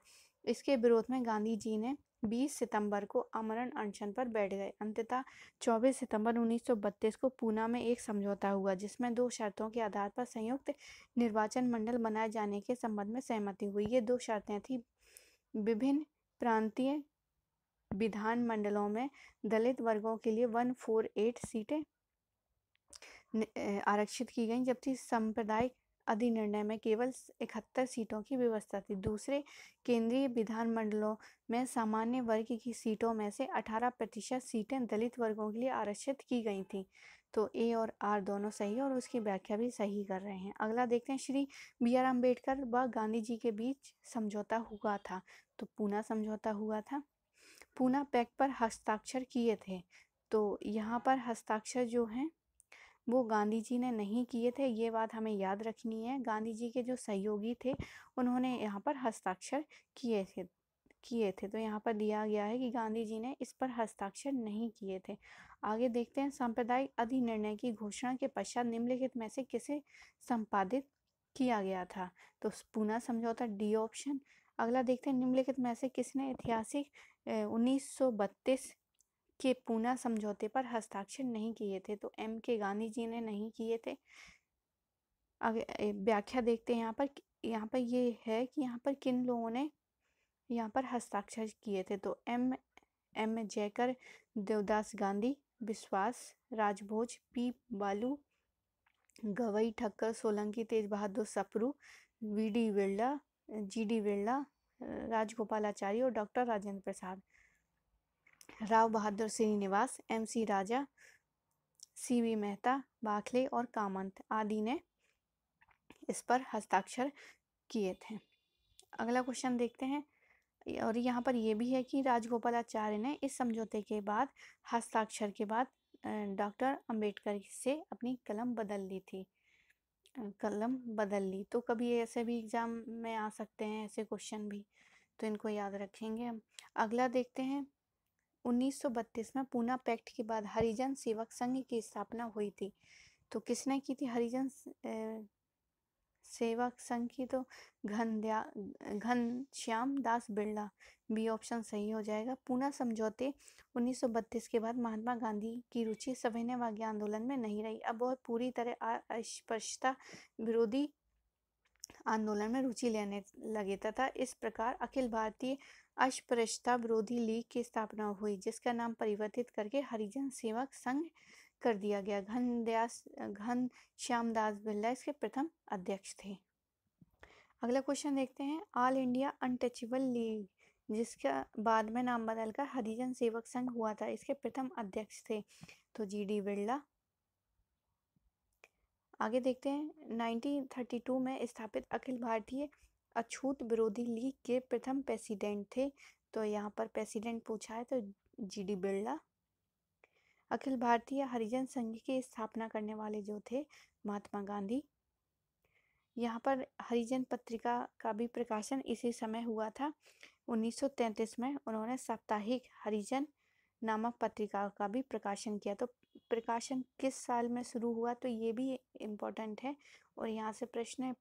इसके विरोध में गांधी जी ने 20 सितंबर को अमरण अनशन पर बैठ गए अंततः 24 सितंबर 1932 को पूना में एक समझौता हुआ जिसमें दो शर्तों के आधार पर संयुक्त निर्वाचन मंडल बनाए जाने के संबंध में सहमति हुई ये दो शर्तें थी विभिन्न प्रांतीय विधान मंडलों में दलित वर्गों के लिए वन फोर एट सीटें आरक्षित की गई जबकि सांप्रदायिक अधिनिर्णय में केवल इकहत्तर सीटों की व्यवस्था थी दूसरे केंद्रीय विधानमंडलों में सामान्य वर्ग की सीटों में से 18 प्रतिशत सीटें दलित वर्गों के लिए आरक्षित की गई थी तो ए और आर दोनों सही और उसकी व्याख्या भी सही कर रहे हैं अगला देखते हैं श्री बी आर अम्बेडकर व गांधी जी के बीच समझौता हुआ था तो पूना समझौता हुआ था पूना पैक पर हस्ताक्षर किए थे तो यहाँ पर हस्ताक्षर जो हैं वो गांधी जी ने नहीं किए थे ये बात हमें याद रखनी है गांधी जी के जो सहयोगी थे उन्होंने यहाँ पर हस्ताक्षर किए थे किए थे तो यहाँ पर दिया गया है कि गांधी जी ने इस पर हस्ताक्षर नहीं किए थे आगे देखते हैं सांप्रदायिक अधिनिर्णय की घोषणा के पश्चात निम्नलिखित में से किसे संपादित किया गया था तो पुनः समझौता डी ऑप्शन अगला देखते हैं निम्नलिखित में से किसने ऐतिहासिक उन्नीस के पूना समझौते पर हस्ताक्षर नहीं किए थे तो एम के गांधी जी ने नहीं किए थे व्याख्या देखते हैं यहाँ पर यहाँ पर ये है कि यहाँ पर किन लोगों ने यहाँ पर हस्ताक्षर किए थे तो M M Jayakar Devdas Gandhi Vishwas Rajbhoj P Baloo Gawai Thakkar Solanki Tej Bahadur Sapru V D Birla G D Birla Rajagopalachari और doctor Rajendra Prasad Rao Bahadur Srinivas M C Raja C V Mehta Bakhle और कामंत आदि ने इस पर हस्ताक्षर किए थे अगला क्वेश्चन देखते हैं और यहाँ पर यह भी है कि राजगोपालाचार्य ने इस समझौते के बाद हस्ताक्षर के बाद डॉक्टर अंबेडकर से अपनी कलम बदल ली थी कलम बदल ली तो कभी ऐसे भी एग्ज़ाम में आ सकते हैं ऐसे क्वेश्चन भी तो इनको याद रखेंगे हम अगला देखते हैं 1932 में पूना पैक्ट के बाद हरिजन सेवक संघ की स्थापना हुई थी तो किसने की थी हरिजन सेवक संघ की तो Ghan Ghanshyam Das Birla B option सही हो जाएगा पूना समझौते 1932 के बाद महात्मा गांधी की रुचि सविनय आज्ञा आंदोलन में नहीं रही अब वह पूरी तरह अस्पृश्यता विरोधी आंदोलन में रुचि लेने लगे तथा इस प्रकार अखिल भारतीय अस्पृश्यता विरोधी लीग की स्थापना हुई जिसका नाम परिवर्तित करके हरिजन सेवक संघ कर दिया गया घनदास घन श्याम दास बिरला इसके प्रथम अध्यक्ष थे अगला क्वेश्चन देखते हैं ऑल इंडिया अनटचेबल लीग जिसका बाद में नाम बदलकर हरिजन सेवक संघ हुआ था इसके प्रथम अध्यक्ष थे तो जी डी बिरला आगे देखते हैं 1932 में स्थापित अखिल भारतीय अछूत विरोधी लीग के प्रथम प्रेसिडेंट थे तो यहाँ पर प्रेसिडेंट पूछा है तो जी डी बिरला अखिल भारतीय हरिजन संघ की स्थापना करने वाले जो थे महात्मा गांधी यहाँ पर हरिजन पत्रिका का भी प्रकाशन इसी समय हुआ था 1933 में उन्होंने साप्ताहिक हरिजन नामक पत्रिका का भी प्रकाशन किया तो प्रकाशन किस साल में शुरू हुआ तो ये भी इम्पोर्टेंट है और यहाँ से प्रश्न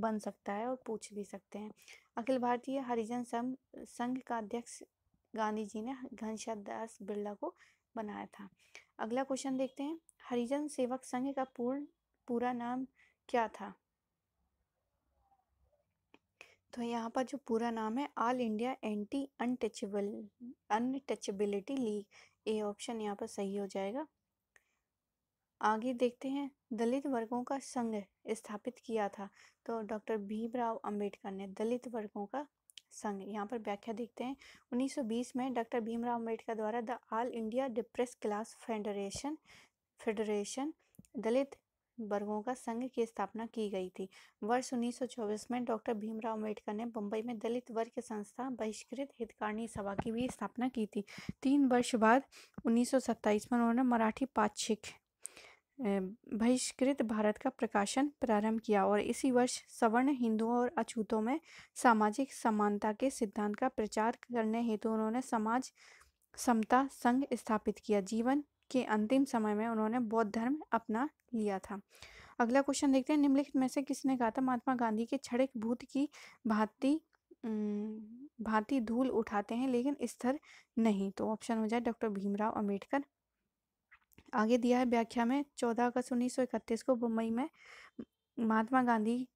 बन सकता है और पूछ भी सकते हैं अखिल भारतीय हरिजन संघ संघ का अध्यक्ष गांधी जी ने घनश्या दास बिरला को बनाया था अगला क्वेश्चन देखते हैं हरिजन सेवक संघ का पूर्ण पूरा नाम क्या था तो यहाँ पर जो पूरा नाम है all India anti untouchable untouchability league A option यहाँ पर सही हो जाएगा आगे देखते हैं दलित वर्गों का संघ स्थापित किया था तो डॉक्टर भीमराव अंबेडकर ने दलित वर्गों का संघ यहाँ पर व्याख्या देखते हैं 1920 में डॉक्टर भीमराव अंबेडकर द्वारा the all India depress class federation federation दलित वर्गों का संघ की स्थापना की गई थी वर्ष 1924 में डॉक्टर भीमराव अंबेडकर ने मुंबई में दलित वर्ग संस्था बहिष्कृत हितकारिणी सभा की भी स्थापना की थी तीन वर्ष बाद 1927 में उन्होंने मराठी पाक्षिक बहिष्कृत भारत का प्रकाशन प्रारंभ किया और इसी वर्ष सवर्ण हिंदुओं और अछूतों में सामाजिक समानता के सिद्धांत का प्रचार करने हेतु उन्होंने समाज समता संघ स्थापित किया जीवन के अंतिम समय में उन्होंने बौद्ध धर्म अपना लिया था अगला क्वेश्चन देखते हैं निम्नलिखित में से किसने कहा था महात्मा गांधी के क्षणिक भूत की भांति भांति धूल उठाते हैं लेकिन स्थिर नहीं तो ऑप्शन हो जाए डॉक्टर भीमराव अम्बेडकर आगे दिया है व्याख्या में चौदह अगस्त उन्नीस को मुंबई में महात्मा गांधी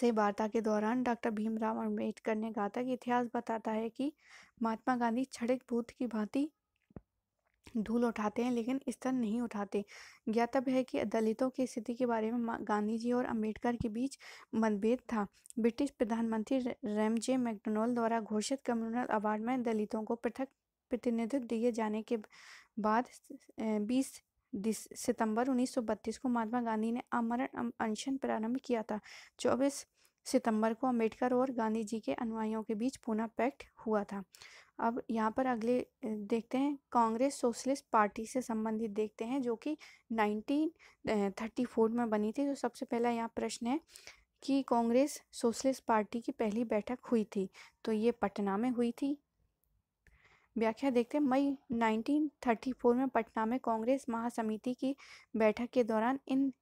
से वार्ता के दौरान डॉक्टर भीमराव अम्बेडकर ने कहा था कि इतिहास बताता है कि महात्मा गांधी क्षणिक भूत की भांति धूल उठाते हैं लेकिन स्तर नहीं उठाते ज्ञातव्य है कि दलितों की स्थिति के बारे में गांधी जी और अंबेडकर के बीच मतभेद था ब्रिटिश प्रधानमंत्री रेमजे मैकडोनल्ड द्वारा घोषित कम्युनल अवार्ड में दलितों को पृथक प्रतिनिधित्व दिए जाने के बाद 20 सितंबर 1932 को महात्मा गांधी ने आमरण अनशन प्रारंभ किया था चौबीस सितंबर को अंबेडकर और गांधी जी के अनुयायियों के बीच पुनः पैक्ट हुआ था अब यहाँ पर अगले देखते हैं कांग्रेस सोशलिस्ट पार्टी से संबंधित देखते हैं जो कि 1934 में बनी थी तो सबसे पहला यहाँ प्रश्न है कि कांग्रेस सोशलिस्ट पार्टी की पहली बैठक हुई थी तो ये पटना में हुई थी व्याख्या देखते हैं मई 1934 में पटना में कांग्रेस महासमिति की बैठक के दौरान इन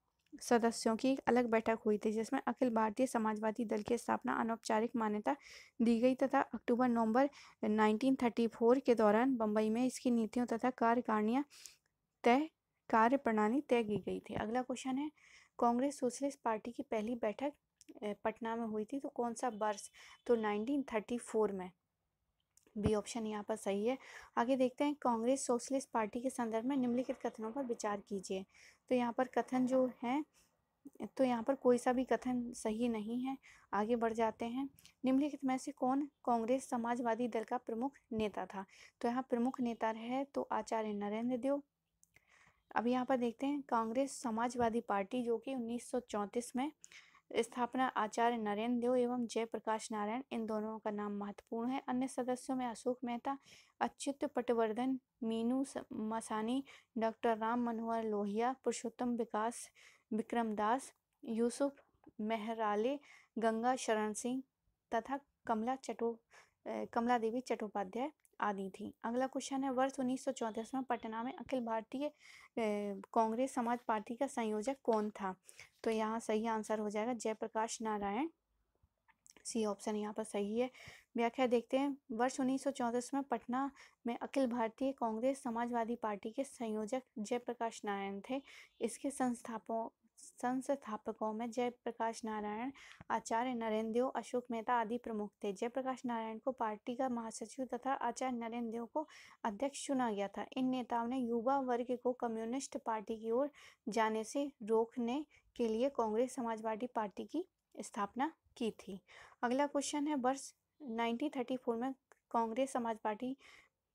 सदस्यों की एक अलग बैठक हुई थी जिसमें अखिल भारतीय समाजवादी दल की स्थापना अनौपचारिक मान्यता दी गई तथा अक्टूबर नवंबर 1934 के दौरान बम्बई में इसकी नीतियों तथा कार्यकारणियाँ तय कार्य प्रणाली तय की गई थी अगला क्वेश्चन है कांग्रेस सोशलिस्ट पार्टी की पहली बैठक पटना में हुई थी तो कौन सा वर्ष तो 1934 में बी ऑप्शन यहाँ पर सही है आगे देखते हैं कांग्रेस सोशलिस्ट पार्टी के संदर्भ में निम्नलिखित कथनों पर विचार कीजिए तो यहाँ पर कथन जो है तो यहाँ पर कोई सा भी कथन सही नहीं है आगे बढ़ जाते हैं निम्नलिखित में से कौन कांग्रेस समाजवादी दल का प्रमुख नेता था तो यहाँ प्रमुख नेता रहे तो आचार्य नरेंद्र देव अब यहाँ पर देखते हैं कांग्रेस समाजवादी पार्टी जो कि उन्नीस में स्थापना आचार्य नरेंद्र देव एवं जयप्रकाश नारायण इन दोनों का नाम महत्वपूर्ण है अन्य सदस्यों में अशोक मेहता अच्युत पटवर्धन मीनू मसानी डॉक्टर राम मनोहर लोहिया पुरुषोत्तम विकास विक्रम दास यूसुफ मेहराले गंगा शरण सिंह तथा कमला चटो कमला देवी चट्टोपाध्याय आदि थी अगला क्वेश्चन है वर्ष उन्नीस में पटना में अखिल भारतीय कांग्रेस समाज पार्टी का संयोजक कौन था तो यहाँ सही आंसर हो जाएगा जयप्रकाश नारायण सी ऑप्शन यहाँ पर सही है व्याख्या देखते हैं वर्ष उन्नीस में पटना में अखिल भारतीय कांग्रेस समाजवादी पार्टी के संयोजक जयप्रकाश नारायण थे इसके संस्थापकों संस्थापकों में जयप्रकाश नारायण आचार्य नरेंद्र देव अशोक मेहता आदि प्रमुख थे जयप्रकाश नारायण को पार्टी का महासचिव तथा आचार्य नरेंद्र देव को अध्यक्ष चुना गया था इन नेताओं ने युवा वर्ग को कम्युनिस्ट पार्टी की ओर जाने से रोकने के लिए कांग्रेस समाजवादी पार्टी की स्थापना की थी अगला क्वेश्चन है वर्ष नाइनटीन में कांग्रेस समाजवादी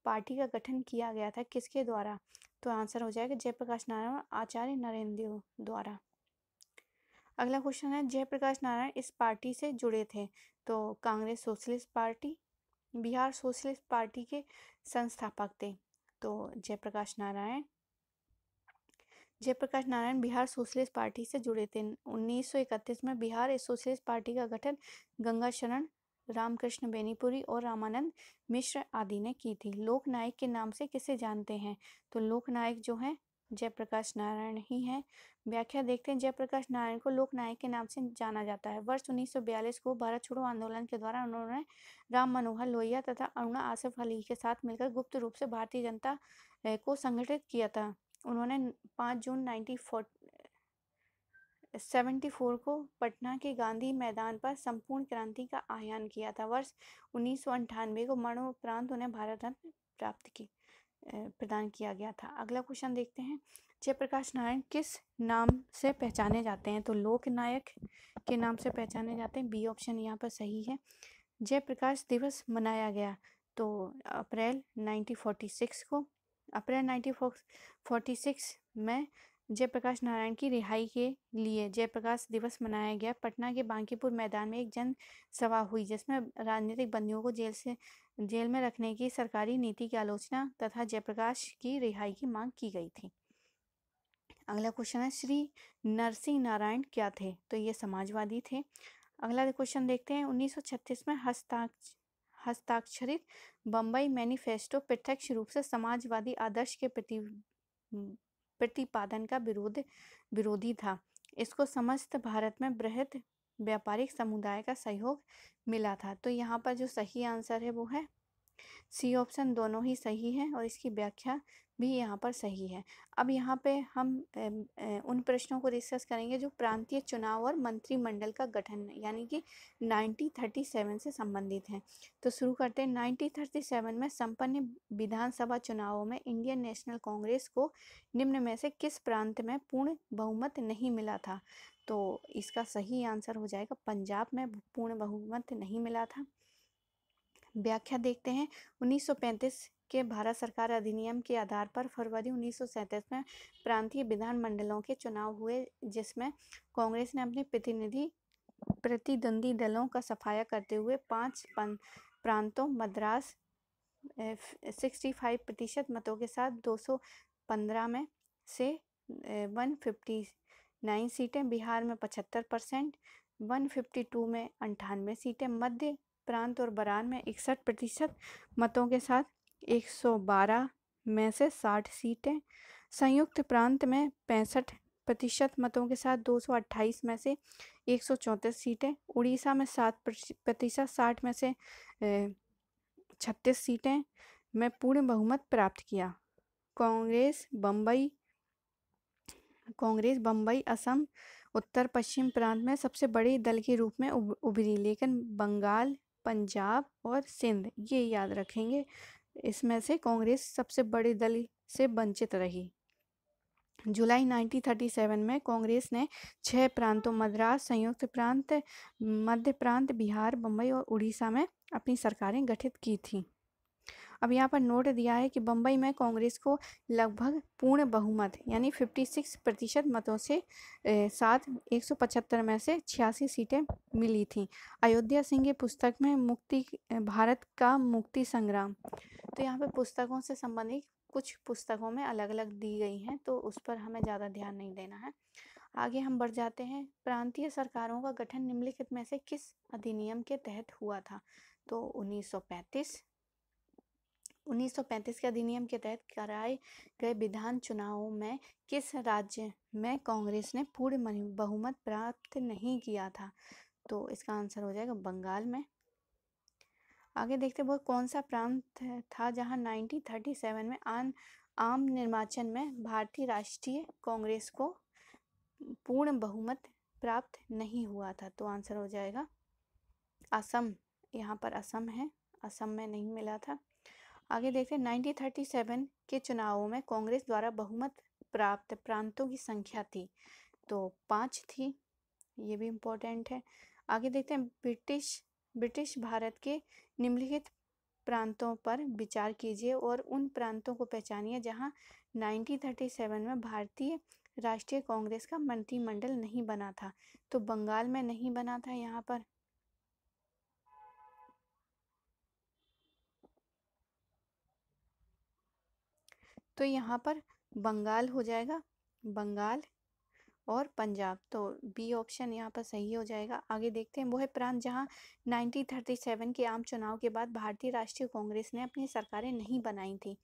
पार्टी का गठन किया गया था किसके द्वारा तो आंसर हो जाएगा जयप्रकाश नारायण आचार्य नरेंद्र देव द्वारा अगला क्वेश्चन है जयप्रकाश नारायण इस पार्टी से जुड़े थे तो Congress socialist party Bihar socialist party के संस्थापक थे तो जयप्रकाश नारायण जयप्रकाश नारायण बिहार सोशलिस्ट पार्टी से जुड़े थे 1931 में बिहार सोशलिस्ट पार्टी का गठन गंगा शरण रामकृष्ण बेनीपुरी और रामानंद मिश्र आदि ने की थी लोकनायक के नाम से किसे जानते हैं तो लोकनायक जो है जयप्रकाश नारायण ही हैं व्याख्या देखते हैं जयप्रकाश नारायण को लोकनायक के नाम से जाना जाता है वर्ष 1942 को भारत छोड़ो आंदोलन के द्वारा उन्होंने राम मनोहर लोहिया तथा अरुणा आसिफ अली के साथ मिलकर गुप्त रूप से भारतीय जनता को संगठित किया था उन्होंने पाँच जून नाइनटीन सेवेंटी फोर को पटना के गांधी मैदान पर संपूर्ण क्रांति का आह्वान किया था वर्ष उन्नीस को मरणोपरांत उन्हें भारत रत्न प्राप्त की प्रदान किया गया था अगला क्वेश्चन देखते हैं जयप्रकाश नारायण किस नाम से पहचाने जाते हैं तो लोक नायक के नाम से पहचाने जाते हैं बी ऑप्शन यहाँ पर सही है जयप्रकाश दिवस मनाया गया तो अप्रैल 1946 को अप्रैल 1946 में जयप्रकाश नारायण की रिहाई के लिए जयप्रकाश दिवस मनाया गया पटना के बांकीपुर मैदान में एक जन सभा हुई जिसमें राजनीतिक बंदियों को जेल से जेल में रखने की सरकारी नीति की आलोचना तथा जयप्रकाश की रिहाई की मांग की गई थी अगला क्वेश्चन है श्री नरसिंह नारायण क्या थे तो ये समाजवादी थे अगला क्वेश्चन देखते हैं 1936 में हस्ताक्ष हस्ताक्षरित बम्बई मैनिफेस्टो प्रत्यक्ष रूप से समाजवादी आदर्श के प्रति प्रतिपादन का विरोध विरोधी था इसको समस्त भारत में बृहद व्यापारिक समुदाय का सहयोग मिला था तो यहाँ पर जो सही आंसर है वो है सी ऑप्शन दोनों ही सही है और इसकी व्याख्या भी यहाँ पर सही है अब यहाँ पे हम ए, ए, उन प्रश्नों को डिस्कस करेंगे जो प्रांतीय चुनाव और मंत्रिमंडल का गठन यानी कि 1937 से संबंधित हैं तो शुरू करते हैं सेवन में संपन्न विधानसभा चुनावों में इंडियन नेशनल कांग्रेस को निम्न में से किस प्रांत में पूर्ण बहुमत नहीं मिला था तो इसका सही आंसर हो जाएगा पंजाब में पूर्ण बहुमत नहीं मिला था व्याख्या देखते हैं 1935 के भारत सरकार अधिनियम के आधार पर फरवरी उन्नीस में प्रांतीय विधान मंडलों के चुनाव हुए जिसमें कांग्रेस ने अपने प्रतिनिधि प्रतिद्वंदी दलों का सफाया करते हुए पांच प्रांतों मद्रास 65 प्रतिशत मतों के साथ 215 में से 159 सीटें बिहार में 75 परसेंट वन में अंठानवे सीटें मध्य प्रांत और बरान में इकसठ प्रतिशत मतों के साथ 112 में से 60 सीटें संयुक्त प्रांत में पैंसठ प्रतिशत मतों के साथ 228 में से एक सीटें उड़ीसा में सात प्रतिशत साठ में से छत्तीस सीटें में पूर्ण बहुमत प्राप्त किया कांग्रेस बम्बई कांग्रेस बम्बई असम उत्तर पश्चिम प्रांत में सबसे बड़े दल के रूप में उभरी लेकिन बंगाल पंजाब और सिंध ये याद रखेंगे इसमें से कांग्रेस सबसे बड़े दल से वंचित रही जुलाई 1937 में कांग्रेस ने छह प्रांतों मद्रास संयुक्त प्रांत मध्य प्रांत बिहार बम्बई और उड़ीसा में अपनी सरकारें गठित की थीं अब यहाँ पर नोट दिया है कि बम्बई में कांग्रेस को लगभग पूर्ण बहुमत यानी 56 प्रतिशत मतों से साथ 175 में से छियासी सीटें मिली थीं अयोध्या सिंह के पुस्तक में मुक्ति भारत का मुक्ति संग्राम तो यहाँ पर पुस्तकों से संबंधित कुछ पुस्तकों में अलग अलग दी गई हैं तो उस पर हमें ज़्यादा ध्यान नहीं देना है आगे हम बढ़ जाते हैं प्रांतीय सरकारों का गठन निम्नलिखित में से किस अधिनियम के तहत हुआ था तो 1935 1935 के अधिनियम के तहत कराए गए विधान चुनावों में किस राज्य में कांग्रेस ने पूर्ण बहुमत प्राप्त नहीं किया था तो इसका आंसर हो जाएगा बंगाल में आगे देखते वो कौन सा प्रांत था जहां 1937 में आन आम निर्वाचन में भारतीय राष्ट्रीय कांग्रेस को पूर्ण बहुमत प्राप्त नहीं हुआ था तो आंसर हो जाएगा असम यहाँ पर असम है असम में नहीं मिला था आगे देखते हैं 1937 के चुनावों में कांग्रेस द्वारा बहुमत प्राप्त प्रांतों की संख्या थी तो पाँच थी ये भी इम्पोर्टेंट है आगे देखते हैं ब्रिटिश ब्रिटिश भारत के निम्नलिखित प्रांतों पर विचार कीजिए और उन प्रांतों को पहचानिए जहां 1937 में भारतीय राष्ट्रीय कांग्रेस का मंत्रिमंडल नहीं बना था तो बंगाल में नहीं बना था यहाँ पर तो यहाँ पर बंगाल हो जाएगा बंगाल और पंजाब तो बी ऑप्शन यहाँ पर सही हो जाएगा आगे देखते हैं वो है प्रांत जहाँ 1937 के आम चुनाव के बाद भारतीय राष्ट्रीय कांग्रेस ने अपनी सरकारें नहीं बनाई थी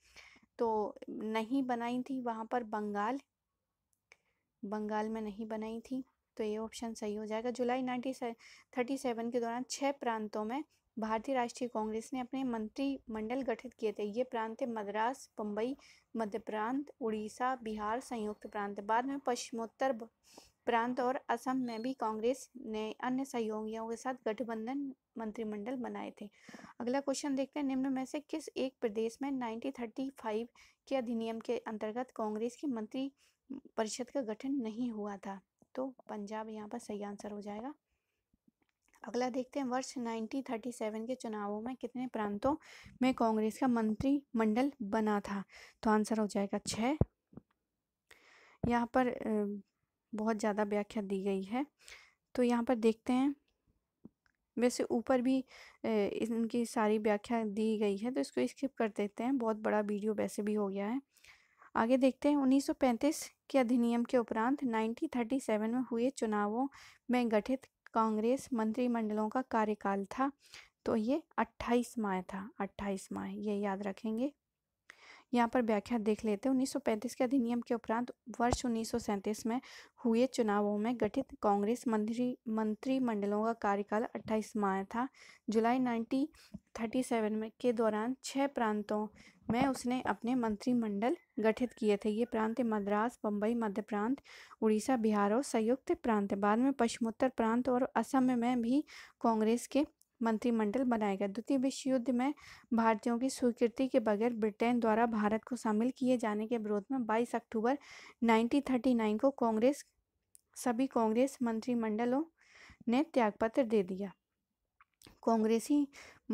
तो नहीं बनाई थी वहाँ पर बंगाल बंगाल में नहीं बनाई थी तो ये ऑप्शन सही हो जाएगा जुलाई नाइनटीन थर्टी सेवन के दौरान छः प्रांतों में भारतीय राष्ट्रीय कांग्रेस ने अपने मंत्रिमंडल गठित किए थे ये प्रांत मद्रास बम्बई मध्य प्रांत उड़ीसा बिहार संयुक्त प्रांत बाद में पश्चिमोत्तर प्रांत और असम में भी कांग्रेस ने अन्य सहयोगियों के साथ गठबंधन मंत्रिमंडल बनाए थे अगला क्वेश्चन देखते हैं निम्न में से किस एक प्रदेश में 1935 के अधिनियम के अंतर्गत कांग्रेस की मंत्री परिषद का गठन नहीं हुआ था तो पंजाब यहाँ पर सही आंसर हो जाएगा अगला देखते हैं वर्ष 1937 के चुनावों में कितने प्रांतों में कांग्रेस का मंत्रिमंडल बना था तो आंसर हो जाएगा छः यहाँ पर बहुत ज़्यादा व्याख्या दी गई है तो यहाँ पर देखते हैं वैसे ऊपर भी इनकी सारी व्याख्या दी गई है तो इसको स्किप कर देते हैं बहुत बड़ा वीडियो वैसे भी हो गया है आगे देखते हैं 1935 के अधिनियम के उपरांत 1937 में हुए चुनावों में गठित कांग्रेस मंत्रिमंडलों का कार्यकाल था तो ये अट्ठाईस माह था अट्ठाईस माह ये याद रखेंगे यहाँ पर व्याख्या देख लेते हैं 1935 के अधिनियम के उपरांत वर्ष उन्नीस में हुए चुनावों में गठित कांग्रेस मंत्री मंत्रिमंडलों का कार्यकाल 28 माह था जुलाई 1937 में के दौरान छह प्रांतों में उसने अपने मंत्रिमंडल गठित किए थे ये प्रांत मद्रास बम्बई मध्य प्रांत उड़ीसा बिहार और संयुक्त प्रांत बाद में पश्चिमोत्तर प्रांत और असम में भी कांग्रेस के मंत्रिमंडल बनाए गए द्वितीय विश्व युद्ध में भारतीयों की स्वीकृति के बगैर ब्रिटेन द्वारा भारत को शामिल किए जाने के विरोध में 22 अक्टूबर 1939 को कांग्रेस सभी कांग्रेस मंत्रिमंडलों ने त्यागपत्र दे दिया कांग्रेसी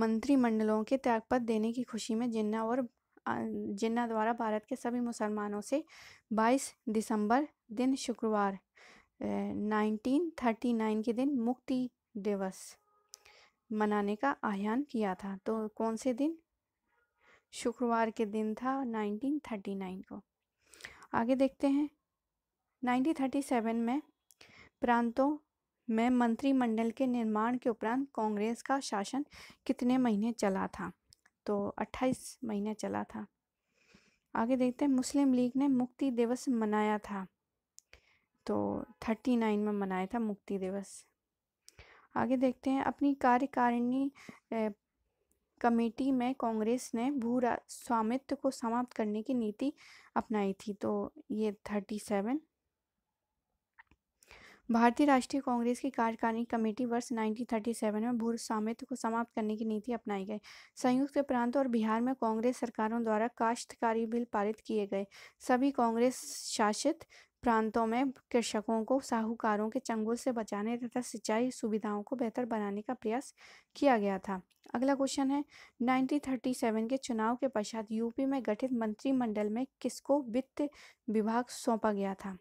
मंत्रिमंडलों के त्यागपत्र देने की खुशी में जिन्ना और जिन्ना द्वारा भारत के सभी मुसलमानों से 22 दिसंबर दिन शुक्रवार 1939 के दिन मुक्ति दिवस मनाने का आह्वान किया था तो कौन से दिन शुक्रवार के दिन था 1939 को आगे देखते हैं 1937 में प्रांतों में मंत्रिमंडल के निर्माण के उपरांत कांग्रेस का शासन कितने महीने चला था तो 28 महीने चला था आगे देखते हैं मुस्लिम लीग ने मुक्ति दिवस मनाया था तो 39 में मनाया था मुक्ति दिवस आगे देखते हैं अपनी कार्यकारिणी कमेटी में कांग्रेस ने भू स्वामित्व को समाप्त करने की नीति अपनाई थी तो ये थर्टी सेवन भारतीय राष्ट्रीय कांग्रेस की कार्यकारिणी कमेटी वर्ष 1937 में भू स्वामित्व को समाप्त करने की नीति अपनाई गई संयुक्त प्रांत और बिहार में कांग्रेस सरकारों द्वारा काश्तकारी बिल पारित किए गए सभी कांग्रेस शासित प्रांतों में कृषकों को साहूकारों के चंगुल से बचाने तथा सिंचाई सुविधाओं को बेहतर बनाने का प्रयास किया गया था अगला क्वेश्चन है 1937 के चुनाव के पश्चात यूपी में गठित मंत्रिमंडल में किसको वित्त विभाग सौंपा गया था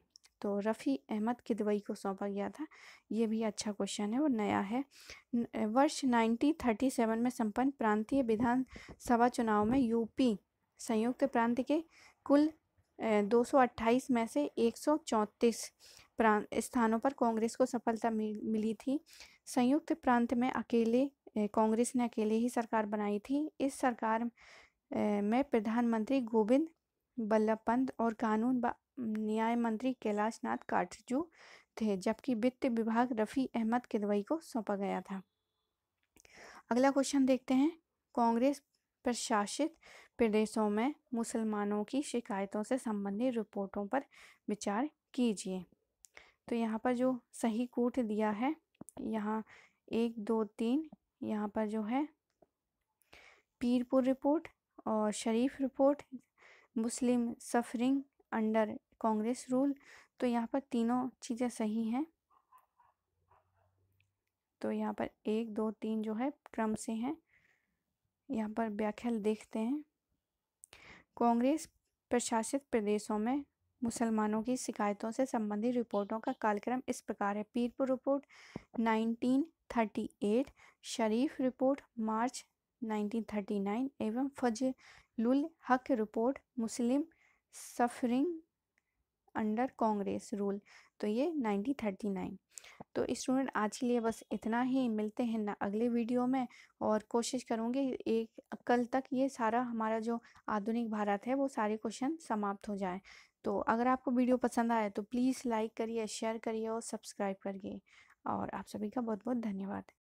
तो रफ़ी अहमद किदवई को सौंपा गया था ये भी अच्छा क्वेश्चन है और नया है वर्ष 1937 में संपन्न प्रांतीय विधानसभा चुनाव में यूपी संयुक्त प्रांत के कुल 228 में से 134 प्रांत स्थानों पर कांग्रेस को सफलता मिली थी संयुक्त प्रांत में अकेले कांग्रेस ने अकेले ही सरकार बनाई थी इस सरकार में प्रधानमंत्री गोविंद बल्लभ पंत और कानून न्याय मंत्री कैलाश नाथ काटजू थे जबकि वित्त विभाग रफ़ी अहमद किदवई को सौंपा गया था अगला क्वेश्चन देखते हैं कांग्रेस प्रशासित प्रदेशों में मुसलमानों की शिकायतों से संबंधित रिपोर्टों पर विचार कीजिए तो यहाँ पर जो सही कूट दिया है यहाँ एक दो तीन यहाँ पर जो है पीरपुर रिपोर्ट और Shareef report Muslim suffering under Congress rule तो यहाँ पर तीनों चीज़ें सही हैं तो यहाँ पर एक दो तीन जो है क्रम से हैं यहाँ पर व्याख्या देखते हैं कांग्रेस प्रशासित प्रदेशों में मुसलमानों की शिकायतों से संबंधित रिपोर्टों का कालक्रम इस प्रकार है Pirpur report 1938 Shareef report March 1939 एवं Fazlul Huq report Muslim suffering under Congress rule तो ये 1939 तो स्टूडेंट आज के लिए बस इतना ही मिलते हैं ना अगले वीडियो में और कोशिश करूँगी एक कल तक ये सारा हमारा जो आधुनिक भारत है वो सारे क्वेश्चन समाप्त हो जाए तो अगर आपको वीडियो पसंद आए तो प्लीज़ लाइक करिए शेयर करिए और सब्सक्राइब करिए और आप सभी का बहुत बहुत धन्यवाद